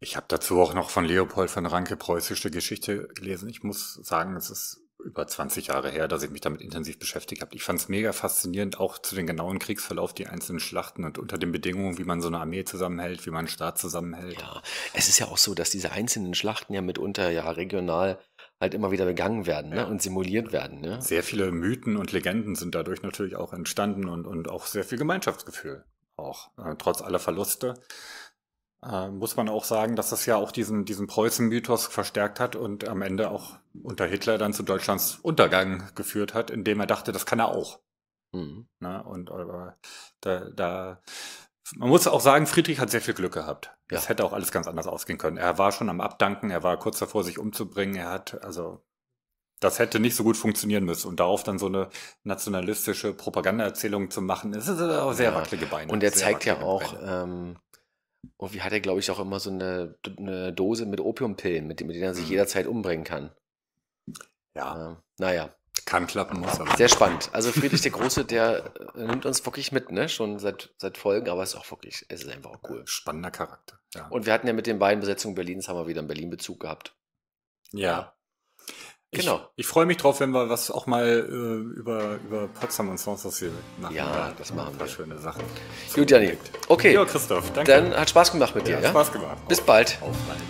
Ich habe dazu auch noch von Leopold von Ranke preußische Geschichte gelesen. Ich muss sagen, es ist über 20 Jahre her, dass ich mich damit intensiv beschäftigt habe. Ich fand es mega faszinierend, auch zu den genauen Kriegsverlauf, die einzelnen Schlachten und unter den Bedingungen, wie man so eine Armee zusammenhält, wie man einen Staat zusammenhält. Ja, es ist ja auch so, dass diese einzelnen Schlachten ja mitunter ja regional halt immer wieder begangen werden ne? ja. und simuliert werden. Ne? Sehr viele Mythen und Legenden sind dadurch natürlich auch entstanden und, und auch sehr viel Gemeinschaftsgefühl auch äh, trotz aller Verluste. Äh, muss man auch sagen, dass das ja auch diesen, diesen Preußen-Mythos verstärkt hat und am Ende auch unter Hitler dann zu Deutschlands Untergang geführt hat, indem er dachte, das kann er auch. Mhm. Na, ne, und äh, da, da, man muss auch sagen, Friedrich hat sehr viel Glück gehabt. Das ja. hätte auch alles ganz anders ausgehen können. Er war schon am Abdanken, er war kurz davor, sich umzubringen. Er hat also das hätte nicht so gut funktionieren müssen. Und darauf dann so eine nationalistische Propagandaerzählung zu machen, ist sehr ja. wackelige Beine. Und er zeigt ja auch, ähm, und wie hat er, glaube ich, auch immer so eine, eine Dose mit Opiumpillen, mit, mit denen er sich mhm. jederzeit umbringen kann. Ja. Ähm, naja. Kann klappen, muss aber. Sehr spannend. Also Friedrich der Große, der äh, nimmt uns wirklich mit, ne? Schon seit, seit Folgen, aber es ist auch wirklich, es ist einfach auch cool. Äh, spannender Charakter. Ja. Und wir hatten ja mit den beiden Besetzungen Berlins, haben wir wieder einen Berlin-Bezug gehabt. Ja. Genau. Ich, ich freue mich drauf, wenn wir was auch mal äh, über, über Potsdam und hier machen. Ja, das machen ein paar wir. schöne Sachen. Gut, Janik. Okay. Ja, Christoph, danke. Dann hat Spaß gemacht mit dir. Ja, ja? Spaß gemacht. Bis bald. Auf bald.